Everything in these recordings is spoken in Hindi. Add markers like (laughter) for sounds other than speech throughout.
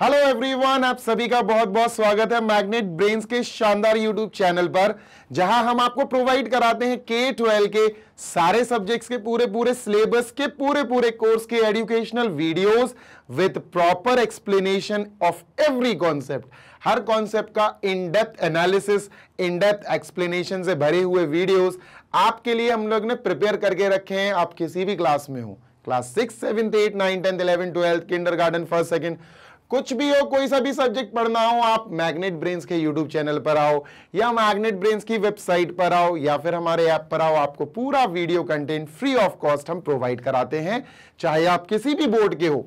हेलो एवरीवन आप सभी का बहुत बहुत स्वागत है मैग्नेट ब्रेन्स के शानदार यूट्यूब चैनल पर जहां हम आपको प्रोवाइड कराते हैं के ट्वेल्व के सारे सब्जेक्ट्स के पूरे पूरे सिलेबस के पूरे पूरे कोर्स के educational videos with proper explanation of every concept हर कॉन्सेप्ट का in depth analysis in depth explanation से भरे हुए वीडियोज आपके लिए हम लोग ने प्रिपेयर करके रखे हैं आप किसी भी क्लास में हो class six seven eight nine tenth eleven twelfth kindergarten first second कुछ भी हो कोई सा भी सब्जेक्ट पढ़ना हो आप मैग्नेट ब्रेन्स के यूट्यूब चैनल पर आओ या मैग्नेट ब्रेन्स की वेबसाइट पर आओ या फिर हमारे ऐप पर आओ आपको पूरा video content free of cost हम प्रोवाइड कराते हैं चाहे आप किसी भी बोर्ड के हो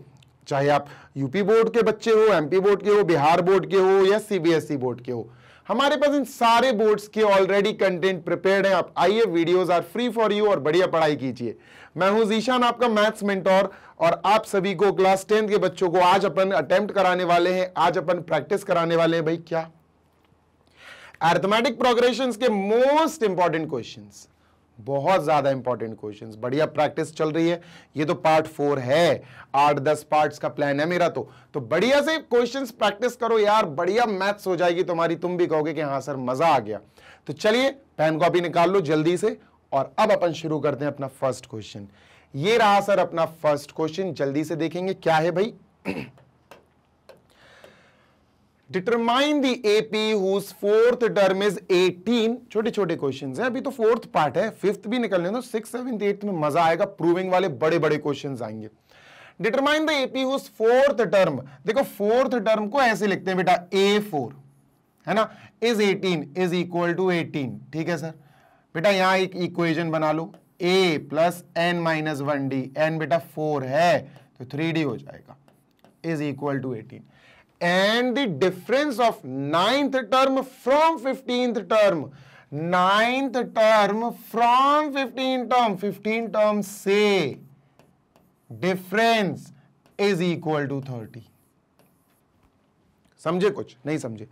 चाहे आप यूपी बोर्ड के बच्चे हो एमपी बोर्ड के हो बिहार बोर्ड के हो या सीबीएसई बोर्ड e के हो हमारे पास इन सारे बोर्ड्स के ऑलरेडी कंटेंट प्रिपेयर है आप आइए videos are free for you और बढ़िया पढ़ाई कीजिए मैं हूं जीशान आपका मैथ्स मेंटोर और आप सभी को क्लास टेंथ के बच्चों को आज अपन अटेम्प्ट कराने वाले हैं आज अपन प्रैक्टिस कराने वाले हैं भाई क्या एर्थमेटिक प्रोग्रेशन के मोस्ट इंपॉर्टेंट क्वेश्चन बहुत ज्यादा इंपॉर्टेंट क्वेश्चंस बढ़िया प्रैक्टिस चल रही है ये तो पार्ट फोर है आठ दस पार्ट्स का प्लान है मेरा तो तो बढ़िया से क्वेश्चंस प्रैक्टिस करो यार बढ़िया मैथ्स हो जाएगी तुम्हारी तुम भी कहोगे कि हाँ सर मजा आ गया तो चलिए पेन कॉपी निकाल लो जल्दी से और अब अपन शुरू करते हैं अपना फर्स्ट क्वेश्चन ये रहा सर अपना फर्स्ट क्वेश्चन जल्दी से देखेंगे क्या है भाई determine the AP whose fourth term is 18 छोटे छोटे क्वेश्चंस हैं अभी तो फोर्थ पार्ट है फिफ्थ भी निकलने दो सिक्स सेवन्थ एट्थ में मजा आएगा प्रूविंग वाले बड़े बड़े क्वेश्चंस आएंगे determine the AP whose fourth term देखो फोर्थ टर्म को ऐसे लिखते हैं बेटा ए फोर है ना is eighteen is equal to eighteen ठीक है सर बेटा यहां एक इक्वेशन बना लो a plus n minus one d n बेटा फोर है तो थ्री डी हो जाएगा is equal to eighteen and the difference of ninth term from fifteenth term ninth term from fifteen term fifteen term से difference is equal to thirty समझे कुछ नहीं समझे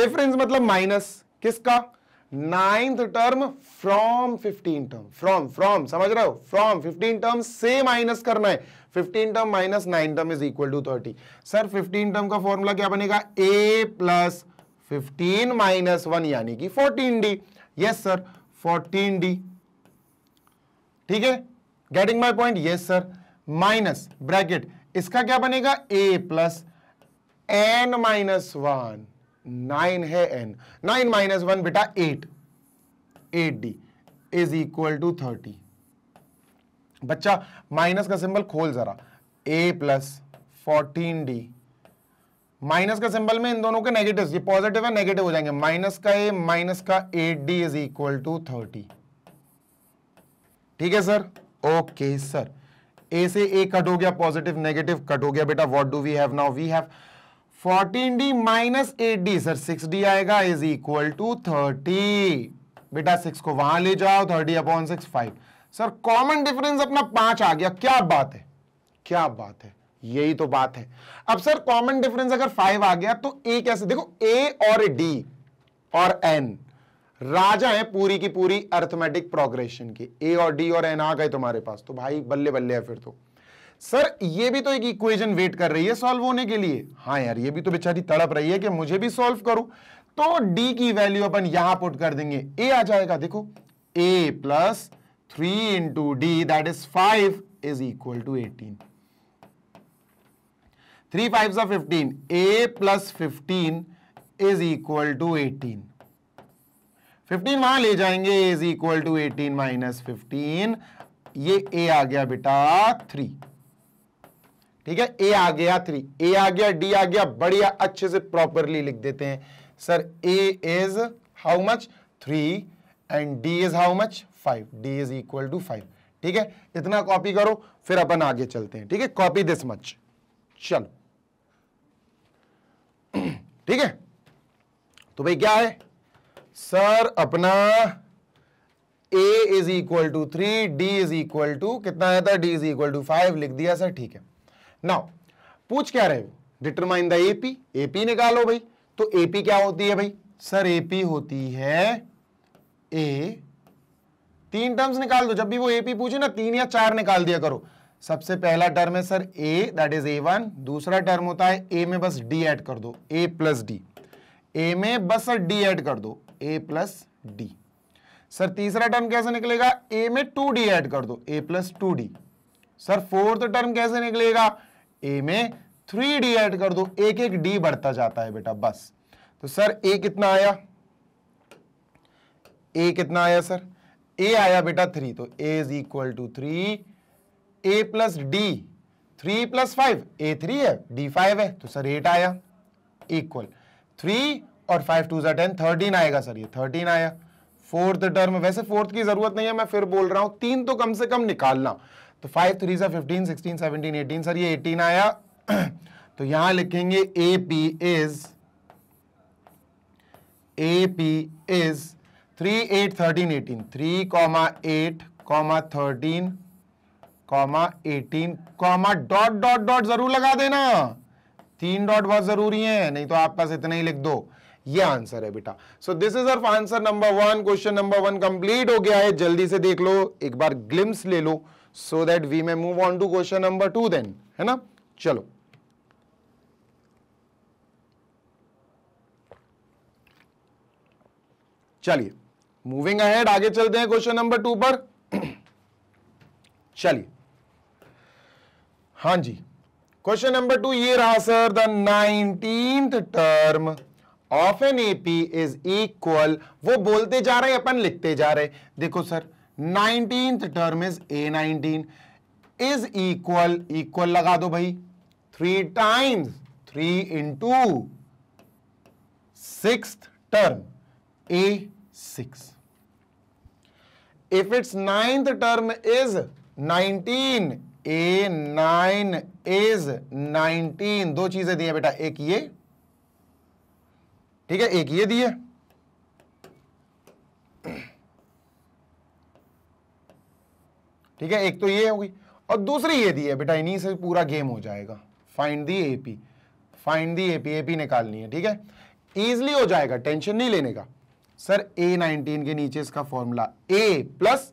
डिफरेंस मतलब माइनस किसका ninth term from fifteen term from from समझ रहे हो फ्रॉम फिफ्टीन टर्म से माइनस करना है fifteen term minus nine term is equal to thirty sir fifteen term का फॉर्मूला क्या बनेगा a plus fifteen minus one यानी कि fourteen d yes sir fourteen d ठीक है getting my point yes sir minus bracket इसका क्या बनेगा a plus n minus one nine है एन नाइन माइनस वन बेटा eight eight d is equal to thirty बच्चा माइनस का सिंबल खोल जरा a plus fourteen d minus का सिंबल में इन दोनों के नेगेटिव ये पॉजिटिव है नेगेटिव हो जाएंगे माइनस का ए माइनस का eight d is equal to thirty ठीक है सर ओके सर ए से ए कट हो गया पॉजिटिव नेगेटिव कट हो गया बेटा what do we have now we have fourteen d minus eight d sir six d आएगा इज इक्वल टू थर्टी बेटा सिक्स को वहां ले जाओ thirty upon six five sir common difference अपना पांच आ गया क्या बात है क्या बात है यही तो बात है अब सर कॉमन डिफरेंस अगर फाइव आ गया तो ए कैसे देखो ए और डी और एन राजा है पूरी की पूरी अर्थमेटिक प्रोग्रेशन की ए और डी और एन आ गए तुम्हारे पास तो भाई बल्ले बल्ले है फिर तो सर ये भी तो एक इक्वेशन वेट कर रही है सॉल्व होने के लिए हाँ यार ये भी तो बेचारी तड़प रही है कि मुझे भी सॉल्व करूं तो डी की वैल्यू अपन यहां पुट कर देंगे ए आ जाएगा देखो a plus three into d that is five is equal to eighteen three five सा fifteen a plus fifteen is equal to eighteen fifteen वहां ले जाएंगे is equal to eighteen minus fifteen ये ए आ गया बेटा थ्री ठीक है ए आ गया थ्री ए आ गया डी आ गया बढ़िया अच्छे से प्रॉपरली लिख देते हैं sir a is how much three and d is how much five d is equal to five ठीक है इतना कॉपी करो फिर अपन आगे चलते हैं ठीक है कॉपी दिस मच चलो (clears throat) ठीक है तो भाई क्या है सर अपना a is equal to three d is equal to कितना आया था d is equal to five लिख दिया सर ठीक है नाउ पूछ क्या रहे हो डिटरमाइन द एपी एपी निकालो भाई तो एपी क्या होती है भाई सर एपी होती है ए तीन टर्म्स निकाल दो जब भी वो एपी पूछे ना तीन या चार निकाल दिया करो सबसे पहला टर्म है sir a that is a one दूसरा टर्म होता है ए में बस डी ऐड कर दो ए प्लस डी ए में बस सर डी ऐड कर दो ए प्लस डी सर तीसरा टर्म कैसे निकलेगा ए में टू डी एड कर दो a plus two d sir fourth term कैसे निकलेगा ए में थ्री डी एड कर दो एक एक डी बढ़ता जाता है बेटा बस तो सर ए कितना आया ए कितना आया सर ए आया बेटा थ्री तो a is equal to three a plus d three plus five a three है डी फाइव है तो सर एट आया इक्वल थ्री और फाइव टू जै टेन थर्टीन आएगा सर ये थर्टीन आया फोर्थ टर्म वैसे फोर्थ की जरूरत नहीं है मैं फिर बोल रहा हूं तीन तो कम से कम निकालना तो फाइव थ्री सा fifteen sixteen seventeen eighteen sir ये एटीन आया (clears throat) तो यहां लिखेंगे A P is A P is three eight thirteen eighteen three comma eight comma thirteen comma eighteen comma dot dot dot जरूर लगा देना तीन डॉट बहुत जरूरी है नहीं तो आप पास इतना ही लिख दो ये आंसर है बेटा so this is our answer number one question number one complete हो गया है जल्दी से देख लो एक बार ग्लिम्स ले लो so that we may move on to question number two then है ना चलो चलिए मूविंग अहेड आगे चलते हैं क्वेश्चन नंबर टू पर चलिए हां जी क्वेश्चन नंबर टू ये रहा sir the nineteen term of an AP is equal वो बोलते जा रहे हैं अपन लिखते जा रहे हैं देखो sir nineteen term is a nineteen is equal equal लगा दो भाई three times three into six term a six if it's ninth term is nineteen a nine is nineteen दो चीजें दी है बेटा एक ये ठीक है एक ये दी है ठीक है एक तो ये होगी और दूसरी ये दी है बेटा इन्हीं से पूरा गेम हो जाएगा find the AP find the AP AP निकालनी है ठीक है ईजली हो जाएगा टेंशन नहीं लेने का सर ए नाइनटीन के नीचे इसका formula a plus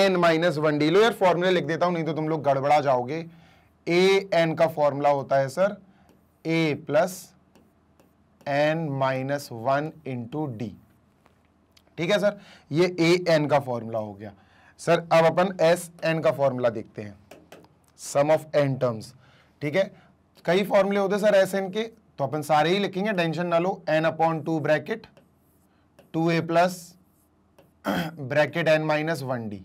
n minus one d लो यार फॉर्मूला लिख देता हूं नहीं तो तुम लोग गड़बड़ा जाओगे ए एन का फॉर्मूला होता है sir a plus n minus one into d ठीक है सर ये ए एन का फॉर्मूला हो गया सर अब अपन एस एन का फॉर्मूला देखते हैं सम ऑफ एन टर्म्स ठीक है कई फॉर्मूले होते सर एस एन के तो अपन सारे ही लिखेंगे टेंशन ना लो n upon two bracket two ए plus bracket n minus one d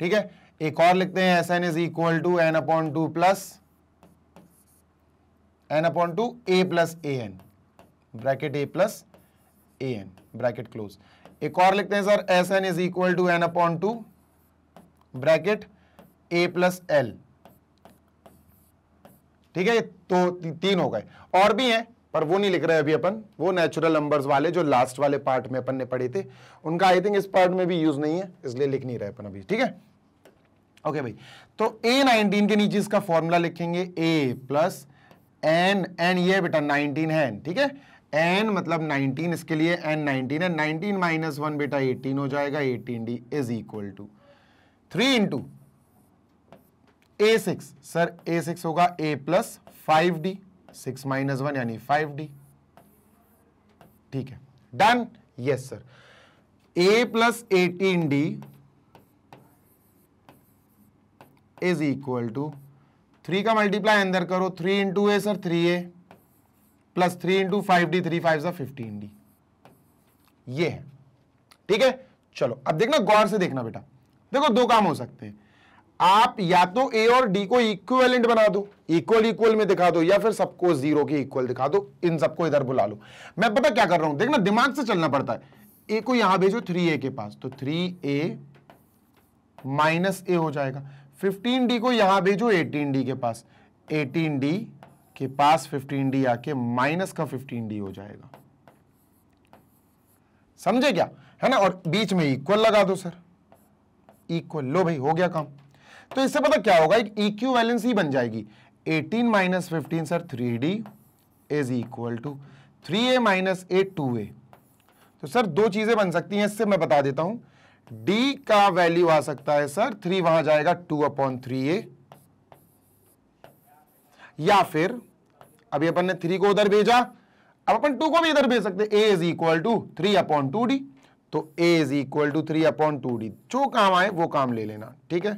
ठीक है एक और लिखते हैं s n is equal to n upon two plus n upon two A plus a n bracket a plus a n bracket close एक और लिखते हैं sir s n is equal to n upon two bracket a plus l ठीक है तो ती, तीन हो गए और भी हैं पर वो नहीं लिख रहे अभी अपन वो नेचुरल नंबर्स वाले जो लास्ट वाले पार्ट में अपन ने पढ़े थे उनका आई थिंक इस पार्ट में भी यूज नहीं है इसलिए लिख नहीं रहे अपन अभी ठीक है ओके भाई तो ए नाइनटीन के नीचे इसका फॉर्मूला लिखेंगे ए प्लस एन एन ये बेटा नाइनटीन है ठीक है एन मतलब 19 इसके लिए एन 19 है 19 माइनस वन बेटा 18 हो जाएगा 18 d is equal to three into a six sir a six होगा a plus five d six minus one यानी फाइव डी ठीक है done yes sir a plus eighteen d is equal to three का मल्टीप्लाई अंदर करो three into a sir three a plus three into five d three five सा फिफ्टीन डी ये है ठीक है चलो अब देखना गौर से देखना बेटा देखो दो काम हो सकते हैं आप या तो ए और डी को इक्विवेलेंट बना दो इक्वल इक्वल में दिखा दो या फिर सबको जीरो के इक्वल दिखा दो इन सबको इधर बुला लो मैं पता क्या कर रहा हूं देखना दिमाग से चलना पड़ता है ए को यहां भेजो थ्री ए के पास तो थ्री ए माइनस ए हो जाएगा फिफ्टीन डी को यहां भेजो एटीन डी के पास एटीन डी के पास 15d आके माइनस का 15d हो जाएगा समझे क्या है ना और बीच में इक्वल लगा दो सर इक्वल लो भाई हो गया काम तो इससे पता क्या होगा एक वैलेंस e ही बन जाएगी 18 minus fifteen sir 3d d is equal to three a minus a two a तो सर दो चीजें बन सकती हैं इससे मैं बता देता हूं d का वैल्यू आ सकता है सर थ्री वहां जाएगा टू अपॉन थ्री ए या फिर अभी अपन ने थ्री को उधर भेजा अब अपन टू को भी इधर भेज सकते a is equal to three upon two d तो a is equal to three upon two d जो काम आए वो काम ले लेना ठीक है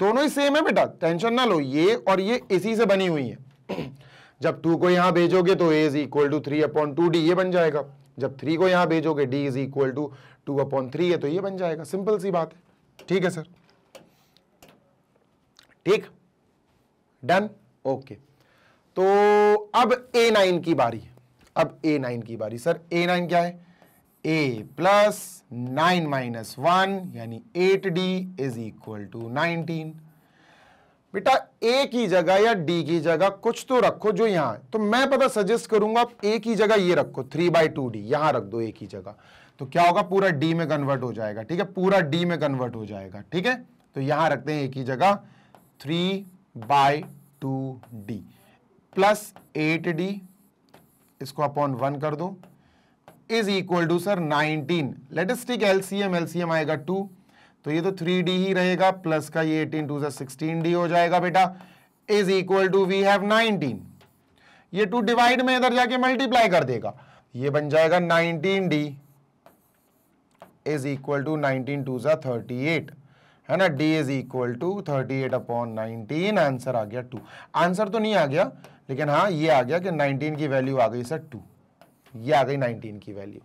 दोनों ही सेम है बेटा टेंशन ना लो ये और ये इसी से बनी हुई है (clears throat) जब टू को यहां भेजोगे तो a is equal to three upon two d ये बन जाएगा जब थ्री को यहां भेजोगे d is equal to two upon three है तो ये बन जाएगा सिंपल सी बात है ठीक है सर ठीक डन ओके okay. तो अब ए नाइन की बारी अब ए नाइन की बारी सर ए नाइन क्या है a plus nine minus one यानी eight d is equal to nineteen बेटा ए की जगह या डी की जगह कुछ तो रखो जो यहां तो मैं पता सजेस्ट करूंगा आप ए की जगह ये रखो थ्री बाई टू डी यहां रख दो ए की जगह तो क्या होगा पूरा डी में कन्वर्ट हो जाएगा ठीक है पूरा डी में कन्वर्ट हो जाएगा ठीक है तो यहां रखते हैं ए की जगह three by two d plus eight d इसको अपॉन वन कर दो is equal to sir 19 let's take LCM LCM आएगा टू तो ये तो थ्री डी ही रहेगा प्लस का ये eighteen two sir sixteen d हो जाएगा बेटा is equal to we have nineteen ये टू डिवाइड में इधर जाके मल्टीप्लाई कर देगा ये बन जाएगा nineteen d is equal to nineteen two sir thirty eight है ना d is equal to thirty eight upon nineteen answer आ गया टू आंसर तो नहीं आ गया लेकिन हाँ ये आ गया कि 19 की वैल्यू आ गई सर टू ये आ गई 19 की वैल्यू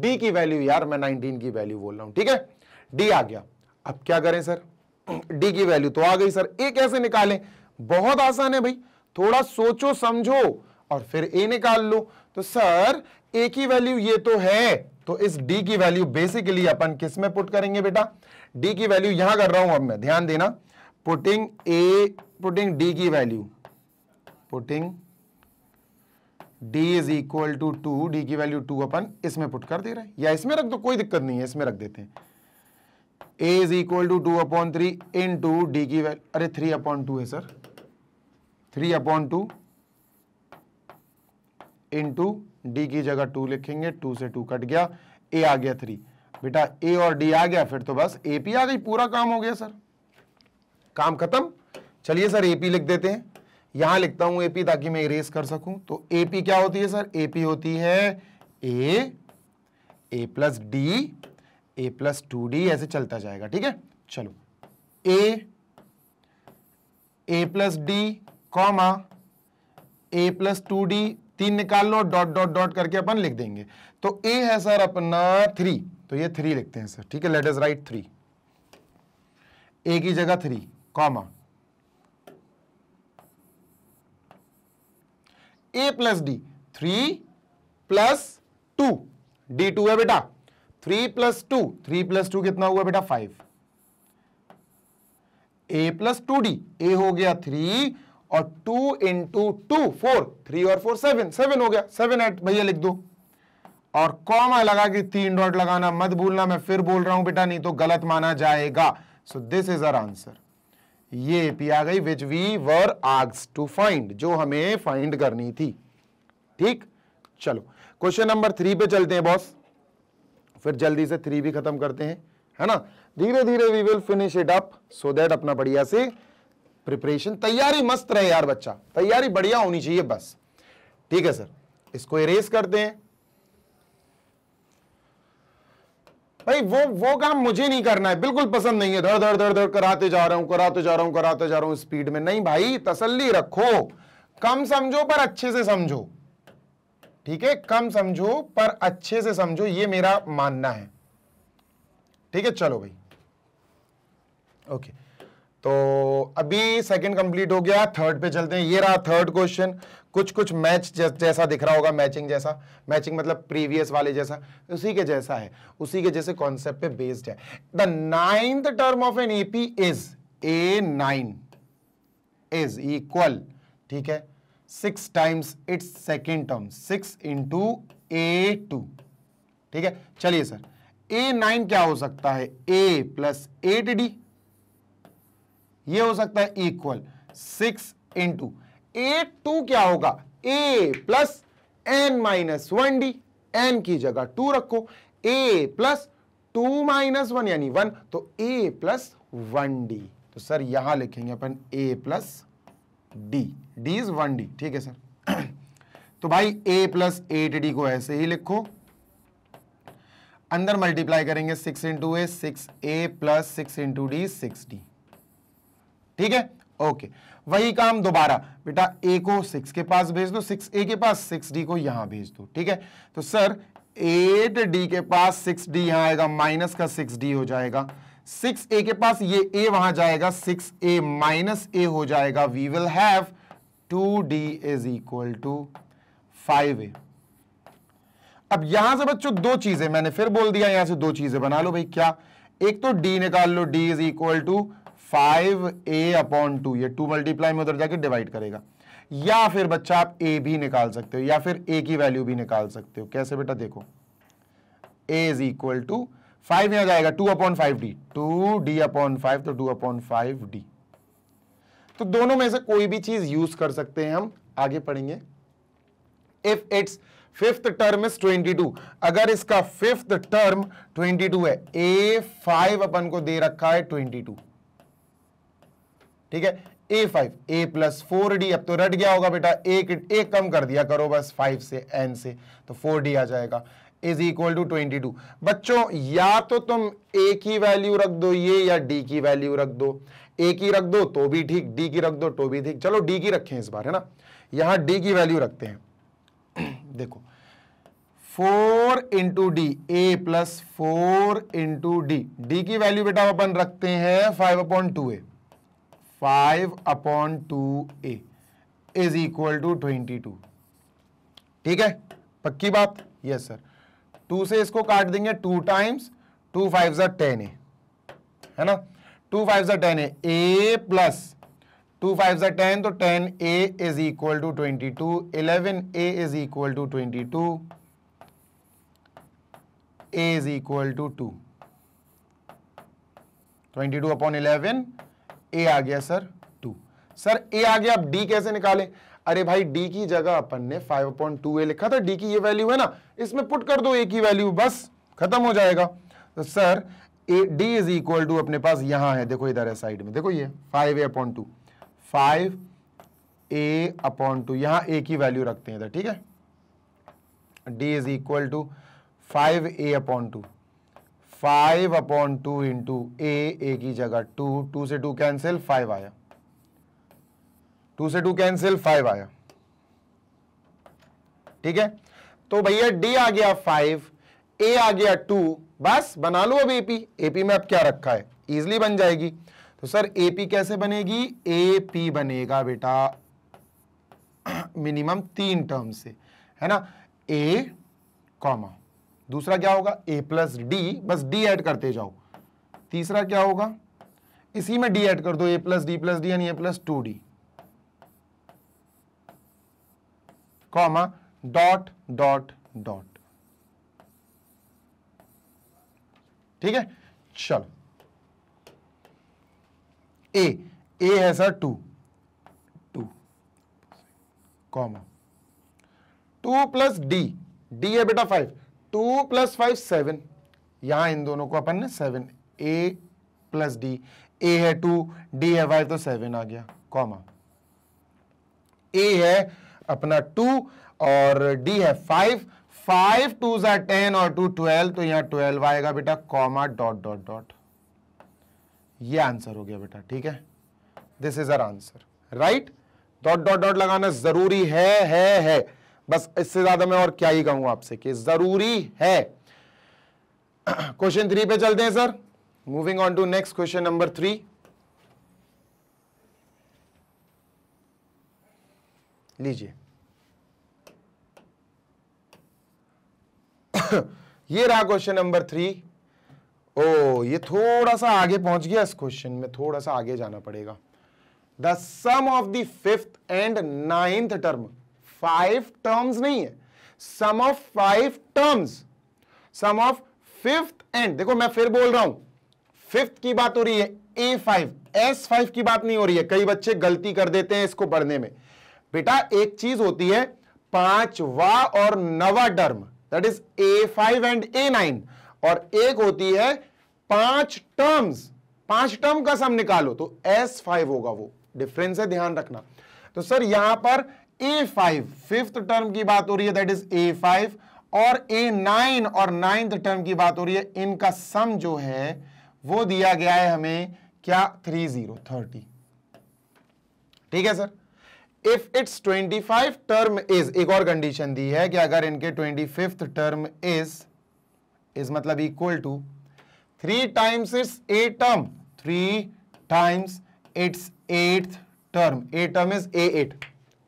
डी की वैल्यू यार मैं 19 की वैल्यू बोल रहा हूं ठीक है डी आ गया अब क्या करें सर डी (clears throat) की वैल्यू तो आ गई सर ए कैसे निकालें बहुत आसान है भाई थोड़ा सोचो समझो और फिर ए निकाल लो तो सर ए की वैल्यू ये तो है तो इस डी की वैल्यू बेसिकली अपन किस में पुट करेंगे बेटा डी की वैल्यू यहां कर रहा हूं अब मैं ध्यान देना पुटिंग ए पुटिंग डी की value putting d is equal to two d की वैल्यू टू अपन इसमें पुट कर दे रहे हैं या इसमें रख दो कोई दिक्कत नहीं है इसमें रख देते हैं a is equal to two upon three into d की वैल्यू अरे थ्री अपॉन टू है सर थ्री अपॉन टू इन टू डी की जगह टू लिखेंगे टू से टू कट गया a आ गया थ्री बेटा a और d आ गया फिर तो बस ए पी आ गई पूरा काम हो गया सर काम खत्म चलिए सर ए पी लिख देते हैं यहां लिखता हूं एपी ताकि मैं इरेज कर सकूं तो एपी क्या होती है सर एपी होती है a a plus d a plus two d ऐसे चलता जाएगा ठीक है चलो a a plus d comma a plus two d तीन निकाल लो डॉट डॉट डॉट करके अपन लिख देंगे तो ए है सर अपना थ्री तो ये थ्री लिखते हैं सर ठीक है let is write three a की जगह three comma a plus d three plus two d two है बेटा three plus two three plus two कितना हुआ बेटा five a plus two d a हो गया थ्री और two into two four three और फोर सेवन सेवन हो गया सेवन एट भैया लिख दो और कॉमा लगा के तीन डॉट लगाना मत भूलना मैं फिर बोल रहा हूं बेटा नहीं तो गलत माना जाएगा so this is our answer ये एपी आ गई विच वी वर आग्स टू फाइंड जो हमें फाइंड करनी थी ठीक चलो क्वेश्चन नंबर थ्री पे चलते हैं बॉस फिर जल्दी से थ्री भी खत्म करते हैं है ना धीरे धीरे we will finish it up so that अपना बढ़िया से प्रिपरेशन तैयारी मस्त रहे यार बच्चा तैयारी बढ़िया होनी चाहिए बस ठीक है सर इसको इरेज करते हैं भाई वो वो काम मुझे नहीं करना है बिल्कुल पसंद नहीं है धड़ धड़ धड़ धड़ कराते जा रहा हूं कराते जा रहा हूं कराते जा रहा हूं स्पीड में नहीं भाई तसल्ली रखो कम समझो पर अच्छे से समझो ठीक है कम समझो पर अच्छे से समझो ये मेरा मानना है ठीक है चलो भाई ओके तो अभी सेकंड कंप्लीट हो गया थर्ड पे चलते हैं ये रहा थर्ड क्वेश्चन कुछ कुछ मैच जैसा दिख रहा होगा मैचिंग जैसा मैचिंग मतलब प्रीवियस वाले जैसा उसी के जैसा है उसी के जैसे कॉन्सेप्ट पे बेस्ड है the ninth term of an AP is a nine is equal ठीक है six times its second term six into a two ठीक है चलिए सर ए नाइन क्या हो सकता है ए प्लस एट डी ये हो सकता है equal six into a two क्या होगा a plus n minus one d n की जगह टू रखो a plus two minus one यानी वन तो ए प्लस वन डी तो सर यहां लिखेंगे अपन a plus d d is one d ठीक है सर (clears throat) तो भाई ए प्लस एट डी को ऐसे ही लिखो अंदर मल्टीप्लाई करेंगे six into a six a plus six into d six d ठीक है ओके वही काम दोबारा बेटा ए को सिक्स के पास भेज दो सिक्स ए के पास सिक्स डी को यहां भेज दो ठीक है तो सर एट डी के पास सिक्स डी यहां आएगा माइनस का सिक्स डी हो जाएगा सिक्स ए के पास ये ए वहां जाएगा सिक्स ए माइनस ए हो जाएगा we will have two d is equal to five a अब यहां से बच्चों दो चीजें मैंने फिर बोल दिया यहां से दो चीजें बना लो भाई क्या एक तो डी निकाल लो d is equal to five a upon two ये टू मल्टीप्लाई में उधर जाके डिवाइड करेगा या फिर बच्चा आप ए भी निकाल सकते हो या फिर ए की वैल्यू भी निकाल सकते हो कैसे बेटा देखो a is equal to five में आ जाएगा two upon five d two d upon five तो टू अपॉन फाइव डी तो दोनों में से कोई भी चीज यूज कर सकते हैं हम आगे पढ़ेंगे if it's fifth term is two अगर इसका फिफ्थ टर्म ट्वेंटी टू है ए फाइव अपन को दे रखा है ट्वेंटी टू ठीक है a five a plus four d अब तो रट गया होगा बेटा एक एक कम कर दिया करो बस फाइव से एन से तो फोर डी आ जाएगा is equal to twenty two बच्चों या तो तुम ए की वैल्यू रख दो ये या डी की वैल्यू रख दो ए की रख दो तो भी ठीक डी की रख दो तो भी ठीक चलो डी की रखें इस बार है ना यहां डी की वैल्यू रखते हैं (clears throat) देखो four into d a plus four into d d की वैल्यू बेटा अपन रखते हैं five upon two a five upon two a is equal to twenty two ठीक है पक्की बात यस सर टू से इसको काट देंगे टू टाइम्स टू फाइव ज़ा टेन ए है ना टू फाइव ज़ा ten a a plus two five ज़ा टेन तो ten a is equal to twenty two eleven a is equal to twenty two a is equal to two twenty two upon eleven a आ गया सर टू सर ए आ गया अब डी कैसे निकालें अरे भाई डी की जगह अपन ने फाइव पॉइंट टू ए लिखा था डी की ये वैल्यू है ना इसमें पुट कर दो ए की वैल्यू बस खत्म हो जाएगा तो sir a d is equal to अपने पास यहां है देखो इधर है साइड में देखो ये five a upon two five a upon two यहां ए की वैल्यू रखते हैं इधर ठीक है d is equal to five a upon two five upon two into a a की जगह टू टू से टू कैंसिल फाइव आया टू से टू कैंसिल फाइव आया ठीक है तो भैया डी आ गया फाइव ए आ गया टू बस बना लो अब एपी एपी में अब क्या रखा है इजिली बन जाएगी तो सर एपी कैसे बनेगी एपी बनेगा बेटा मिनिमम (clears throat) तीन टर्म से है ना ए कॉमा दूसरा क्या होगा ए प्लस डी बस डी एड करते जाओ तीसरा क्या होगा इसी में डी एड कर दो a plus d plus d यानी a plus two d comma dot dot dot ठीक है चलो ए ए है sir two two comma two plus d d है बेटा five two plus five seven यहां इन दोनों को अपन ने seven a plus d a है टू डी है फाइव तो सेवन आ गया कॉमा ए है अपना टू और डी है फाइव फाइव टू जै टेन और टू ट्वेल्व तो यहां ट्वेल्व आएगा बेटा कॉमा डॉट डॉट डॉट ये आंसर हो गया बेटा ठीक है this is our answer right dot dot dot लगाना जरूरी है है है बस इससे ज्यादा मैं और क्या ही कहूं आपसे कि जरूरी है (clears throat) क्वेश्चन थ्री पे चलते हैं sir moving on to next question number three लीजिए (clears throat) ये रहा क्वेश्चन नंबर थ्री ओ ये थोड़ा सा आगे पहुंच गया इस क्वेश्चन में थोड़ा सा आगे जाना पड़ेगा the sum of the fifth and ninth term five terms नहीं है sum of five terms sum of fifth and देखो मैं फिर बोल रहा हूं फिफ्थ की बात हो रही है ए फाइव एस फाइव की बात नहीं हो रही है कई बच्चे गलती कर देते हैं इसको पढ़ने में बेटा एक चीज होती है वा और नवा term that is a five and a nine और एक होती है पांच टर्म्स पांच टर्म का सम निकालो तो एस फाइव होगा वो डिफरेंस है ध्यान रखना तो सर यहां पर ए फाइव फिफ्थ टर्म की बात हो रही है दैट इज ए फाइव और ए नाइन और नाइन्थ टर्म की बात हो रही है इनका सम जो है वो दिया गया है हमें क्या थ्री जीरो थर्टी ठीक है sir if its twenty five term is एक और कंडीशन दी है कि अगर इनके twenty fifth term is is मतलब equal to three times its a term three times its eighth term a term is a eight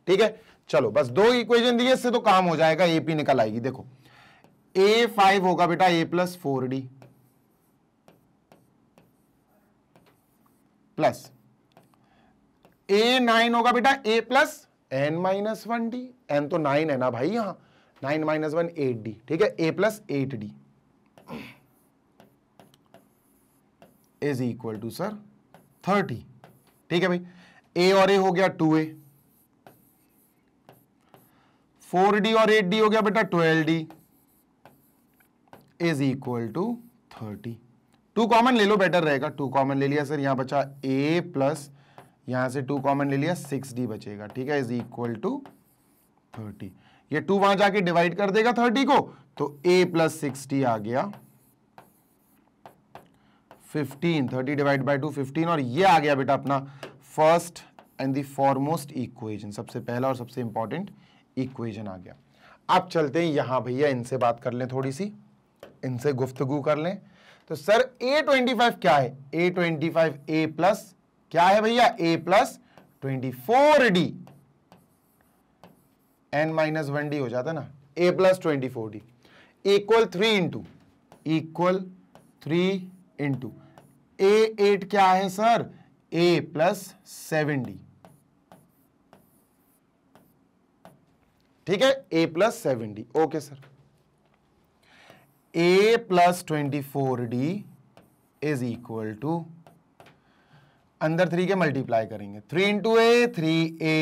ठीक है चलो बस दो इक्वेशन दिए इससे तो काम हो जाएगा ए पी निकल आएगी देखो ए फाइव होगा बेटा a plus four d plus a nine होगा बेटा a plus n minus one d n तो नाइन है ना भाई यहां nine minus one eight d ठीक है a plus eight d is equal to sir thirty ठीक है भाई ए और ए हो गया टू ए फोर डी और एट डी हो गया बेटा twelve d is equal to thirty two common ले लो बेटर रहेगा टू कॉमन ले लिया सर यहां बचा ए प्लस यहां से टू कॉमन ले लिया सिक्स डी बचेगा ठीक है इज इक्वल टू थर्टी ये टू वहां जाके डिवाइड कर देगा थर्टी को तो ए प्लस डी आ गया fifteen thirty divide by two fifteen और ये आ गया बेटा अपना first and the foremost equation सबसे पहला और सबसे इंपॉर्टेंट इक्वेशन आ गया अब चलते हैं यहां भैया इनसे बात कर लें थोड़ी सी इनसे गुफ्तगु कर लें तो सर ए ट्वेंटी फाइव क्या है a twenty five a plus क्या है भैया a plus twenty four d n minus one d हो जाता ना a plus twenty four d equal three into equal three into a eight क्या है sir a plus seven d ठीक है a plus seven d okay sir a plus twenty four d is equal to अंदर थ्री के मल्टीप्लाई करेंगे three into a three a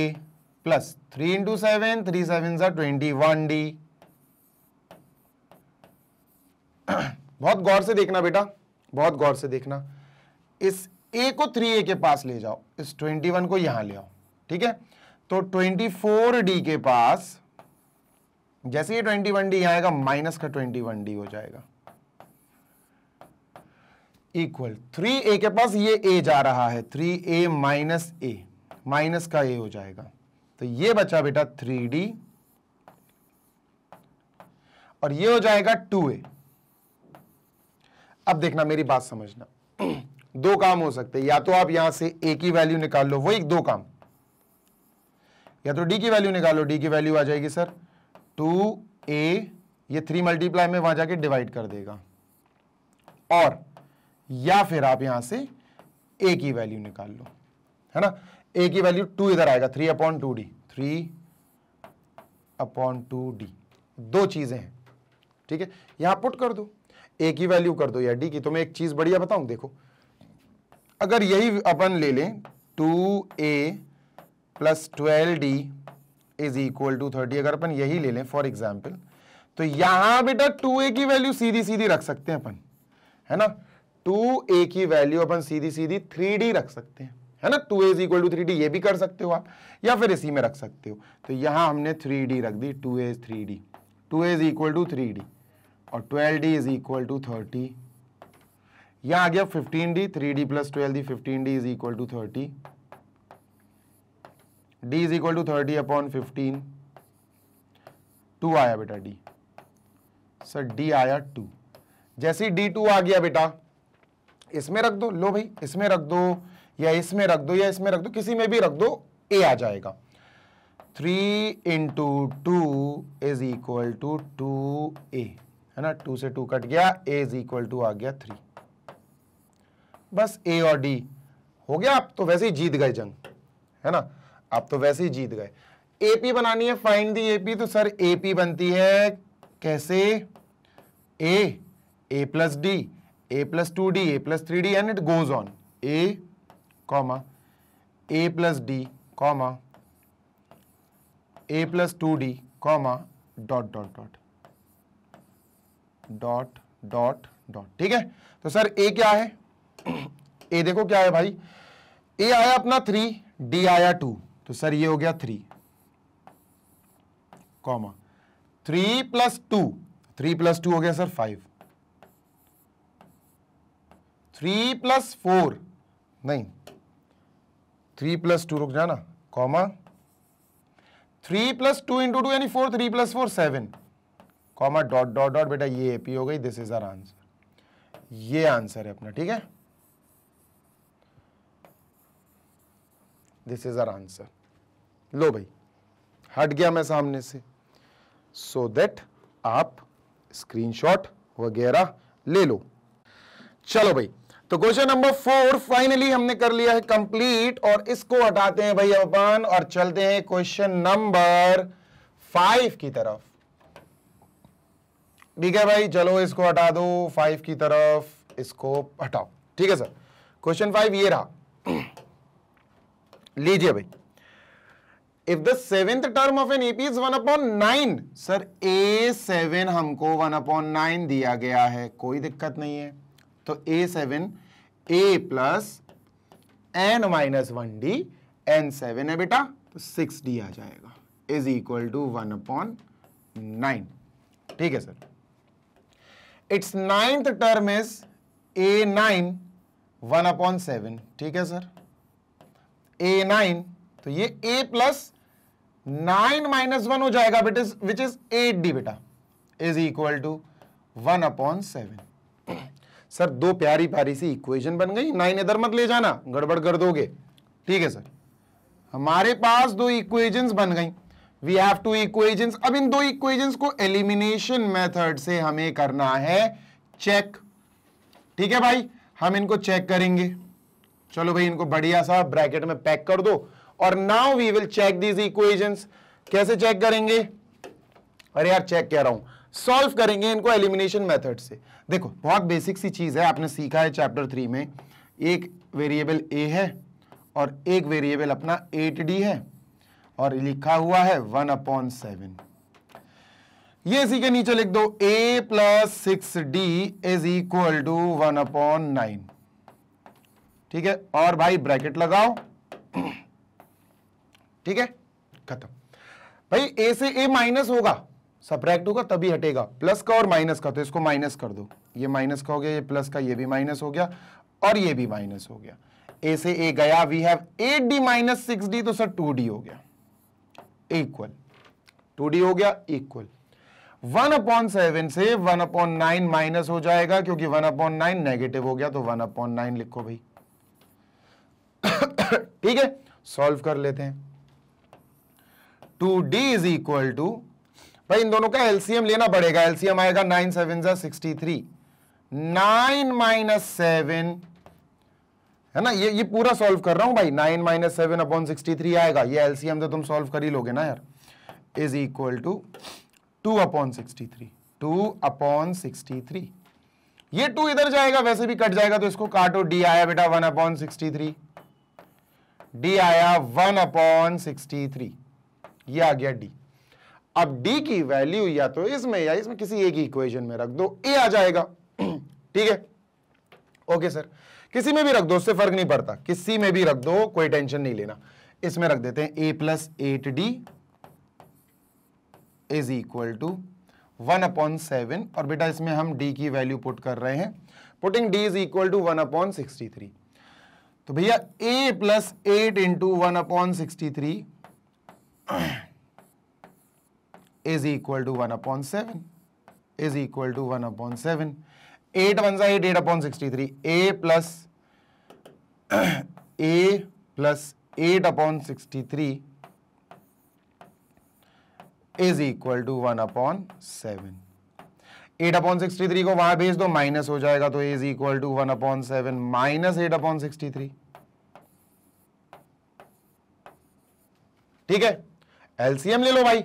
plus three into seven three seven सा ट्वेंटी वन डी बहुत गौर से देखना बेटा बहुत गौर से देखना इस ए को थ्री ए के पास ले जाओ इस ट्वेंटी वन को यहां ले आओ ठीक है तो ट्वेंटी फोर डी के पास जैसे ये ट्वेंटी वन डी आएगा माइनस का ट्वेंटी वन डी हो जाएगा इक्वल थ्री ए के पास ये ए जा रहा है three a minus a minus का ए हो जाएगा तो ये बचा बेटा थ्री डी और ये हो जाएगा टू ए अब देखना मेरी बात समझना (clears throat) दो काम हो सकते हैं या तो आप यहां से ए की वैल्यू निकाल लो वो एक दो काम या तो डी की वैल्यू निकालो डी की वैल्यू आ जाएगी सर टू ए ये थ्री मल्टीप्लाई में वहां जाके डिवाइड कर देगा और या फिर आप यहां से ए की वैल्यू निकाल लो है ना ए की वैल्यू टू इधर आएगा three upon two d three upon two d दो चीजें हैं ठीक है यहां पुट कर दो ए की वैल्यू कर दो या डी की तो मैं एक चीज बढ़िया बताऊं देखो अगर यही अपन ले लें two A plus twelve d is equal to thirty अगर अपन यही ले लें फॉर एग्जाम्पल तो यहां बेटा टू ए की वैल्यू सीधी सीधी रख सकते हैं अपन है ना टू ए की वैल्यू अपन सीधी सीधी थ्री डी रख सकते हैं है ना two a is equal to three d ये भी कर सकते हो आप या फिर इसी में रख सकते हो तो यहां हमने थ्री डी रख दी two a is three d two a is equal to three d और twelve d is equal to thirty यहां आ गया fifteen d three d plus twelve d fifteen d is equal to thirty d is equal to thirty upon fifteen two आया बेटा डी सर डी आया टू जैसे डी टू आ गया बेटा इसमें रख दो लो भाई इसमें रख दो या इसमें रख दो या इसमें रख दो किसी में भी रख दो ए आ जाएगा three into two is equal to two a है ना टू से टू कट गया ए इज इक्वल टू आ गया थ्री बस ए और डी हो गया आप तो वैसे ही जीत गए जंग है ना आप तो वैसे ही जीत गए एपी बनानी है फाइन दी एपी तो सर एपी बनती है कैसे a a plus d a plus two d a plus three d and it goes on a comma a plus d comma a plus two d comma dot dot dot dot dot dot ठीक है तो सर ए क्या है ए (clears throat) देखो क्या है भाई ए आया अपना थ्री डी आया टू तो सर ये हो गया three comma three plus two three plus two हो गया sir five three plus four नहीं थ्री प्लस टू रुक जाना comma three plus two into two यानी four three plus four seven comma dot dot dot बेटा ये एपी हो गई दिस इज आर आंसर ये आंसर है अपना ठीक है दिस इज आर आंसर लो भाई हट गया मैं सामने से सो so दैट आप स्क्रीनशॉट वगैरह ले लो चलो भाई तो क्वेश्चन नंबर फोर फाइनली हमने कर लिया है कंप्लीट और इसको हटाते हैं भाई अपन और चलते हैं क्वेश्चन नंबर फाइव की तरफ ठीक है भाई चलो इसको हटा दो फाइव की तरफ इसको हटाओ ठीक है सर क्वेश्चन फाइव ये रहा (clears throat) लीजिए भाई if the seventh term of an AP is one upon nine sir a seven हमको वन अपॉन नाइन दिया गया है कोई दिक्कत नहीं है तो a seven a plus n minus one d n seven है बेटा तो सिक्स डी आ जाएगा is equal to one upon nine ठीक है sir it's ninth term is a nine one upon seven ठीक है सर ए नाइन तो ये a plus nine minus one हो जाएगा is which is eight d बेटा is equal to one upon seven sir दो प्यारी प्यारी सी इक्वेशन बन गई नाइन इधर मत ले जाना गड़बड़ कर दोगे ठीक है सर हमारे पास दो इक्वेशंस बन गई वी हैव टू इक्वेशंस अब इन दो इक्वेशंस को एलिमिनेशन मेथड से हमें करना है चेक ठीक है भाई हम इनको चेक करेंगे चलो भाई इनको बढ़िया सा ब्रैकेट में पैक कर दो और now we will check these equation कैसे चेक करेंगे अरे यार चेक कह रहा हूं सॉल्व करेंगे इनको एलिमिनेशन मेथड से देखो बहुत बेसिक सी चीज है आपने सीखा है चैप्टर थ्री में एक वेरिएबल ए है और एक वेरिएबल अपना एट डी है और लिखा हुआ है वन अपॉन सेवन ये इसी के नीचे लिख दो a plus six d is equal to one upon nine ठीक है और भाई ब्रैकेट लगाओ ठीक है खत्म भाई ए से ए माइनस होगा सप्रैक्ट होगा तभी हटेगा प्लस का और माइनस का तो इसको माइनस कर दो ये माइनस का हो गया ये प्लस का ये भी माइनस हो गया और ये भी माइनस हो गया ए से ए गया we have eight d minus six d तो सर टू डी हो गया इक्वल टू डी हो गया इक्वल वन अपॉन सेवन से वन अपॉन नाइन माइनस हो जाएगा क्योंकि वन अपॉन नाइन नेगेटिव हो गया तो वन अपॉन नाइन लिखो भाई (coughs) ठीक है सॉल्व कर लेते हैं two d is equal to भाई इन दोनों का एलसीएम लेना पड़ेगा एलसीएम आएगा नाइन सेवन जा sixty three nine minus seven है ना ये ये पूरा सॉल्व कर रहा हूं भाई nine minus seven upon sixty three आएगा ये एलसीएम तो तुम सॉल्व कर ही लोगे ना यार is equal to two upon sixty three two upon sixty three ये टू इधर जाएगा वैसे भी कट जाएगा तो इसको काटो डी आया बेटा one upon sixty three d आया वन अपॉन सिक्सटी थ्री ये आ गया डी अब डी की वैल्यू या तो इसमें या इसमें किसी एक ही इक्वेशन में रख दो ए आ जाएगा (clears throat) ठीक है ओके सर किसी में भी रख दो उससे फर्क नहीं पड़ता किसी में भी रख दो कोई टेंशन नहीं लेना इसमें रख देते हैं a plus eight d is equal to one upon seven और बेटा इसमें हम डी की वैल्यू पुट कर रहे हैं putting d is equal to one upon sixty three तो भैया a plus eight into one upon sixty three is equal to one upon seven is equal to one upon seven eight one सा eight eight upon sixty three a plus a plus eight upon sixty three is equal to one upon seven eight upon sixty three को वहां भेज दो माइनस हो जाएगा तो is equal to one upon seven minus eight upon sixty three ठीक है एलसीएम ले लो भाई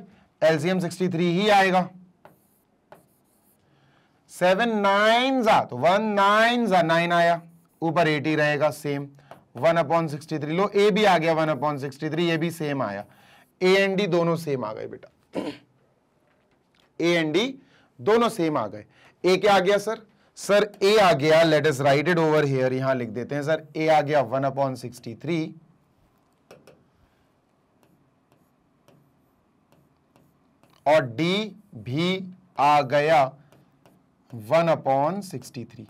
एलसीएम 63 ही आएगा सेवन नाइन जा तो वन नाइन जा नाइन आया ऊपर एटी रहेगा same one upon sixty three लो ए भी आ गया one upon sixty three a भी सेम आया ए एंड डी दोनों सेम आ गए बेटा ए एंड डी दोनों सेम आ गए ए क्या आ गया सर सर ए आ गया let write writed over here यहां लिख देते हैं सर ए आ गया वन अपॉन सिक्सटी थ्री और डी भी आ गया वन अपॉन सिक्सटी थ्री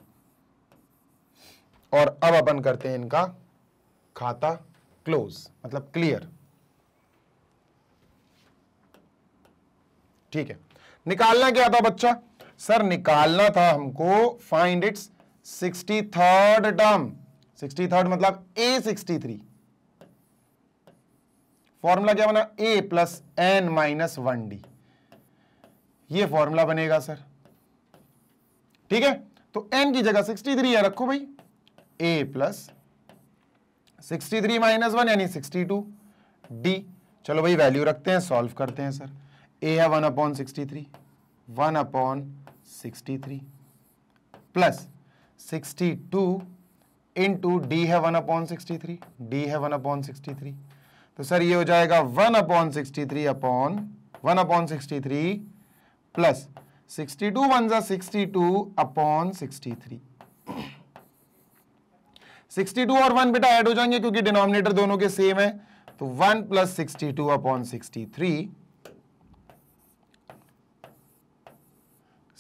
और अब अपन करते हैं इनका खाता क्लोज मतलब क्लियर ठीक है निकालना क्या था बच्चा सर निकालना था हमको find its sixty third term sixty third मतलब ए सिक्सटी थ्री फॉर्मूला क्या बना a plus n minus one D ये फॉर्मूला बनेगा सर ठीक है तो एन की जगह 63 है रखो भाई a plus sixty three minus one यानी सिक्सटी टू डी चलो भाई वैल्यू रखते हैं सॉल्व करते हैं सर ए है one upon sixty three one upon sixty three plus sixty two into d है one upon sixty three d है वन अपॉन सिक्सटी थ्री तो सर ये हो जाएगा one upon sixty three upon one upon sixty three plus sixty two one जा sixty two upon sixty sixty two और वन बेटा ऐड हो जाएंगे क्योंकि डिनोमिनेटर दोनों के सेम है तो one plus sixty two upon sixty three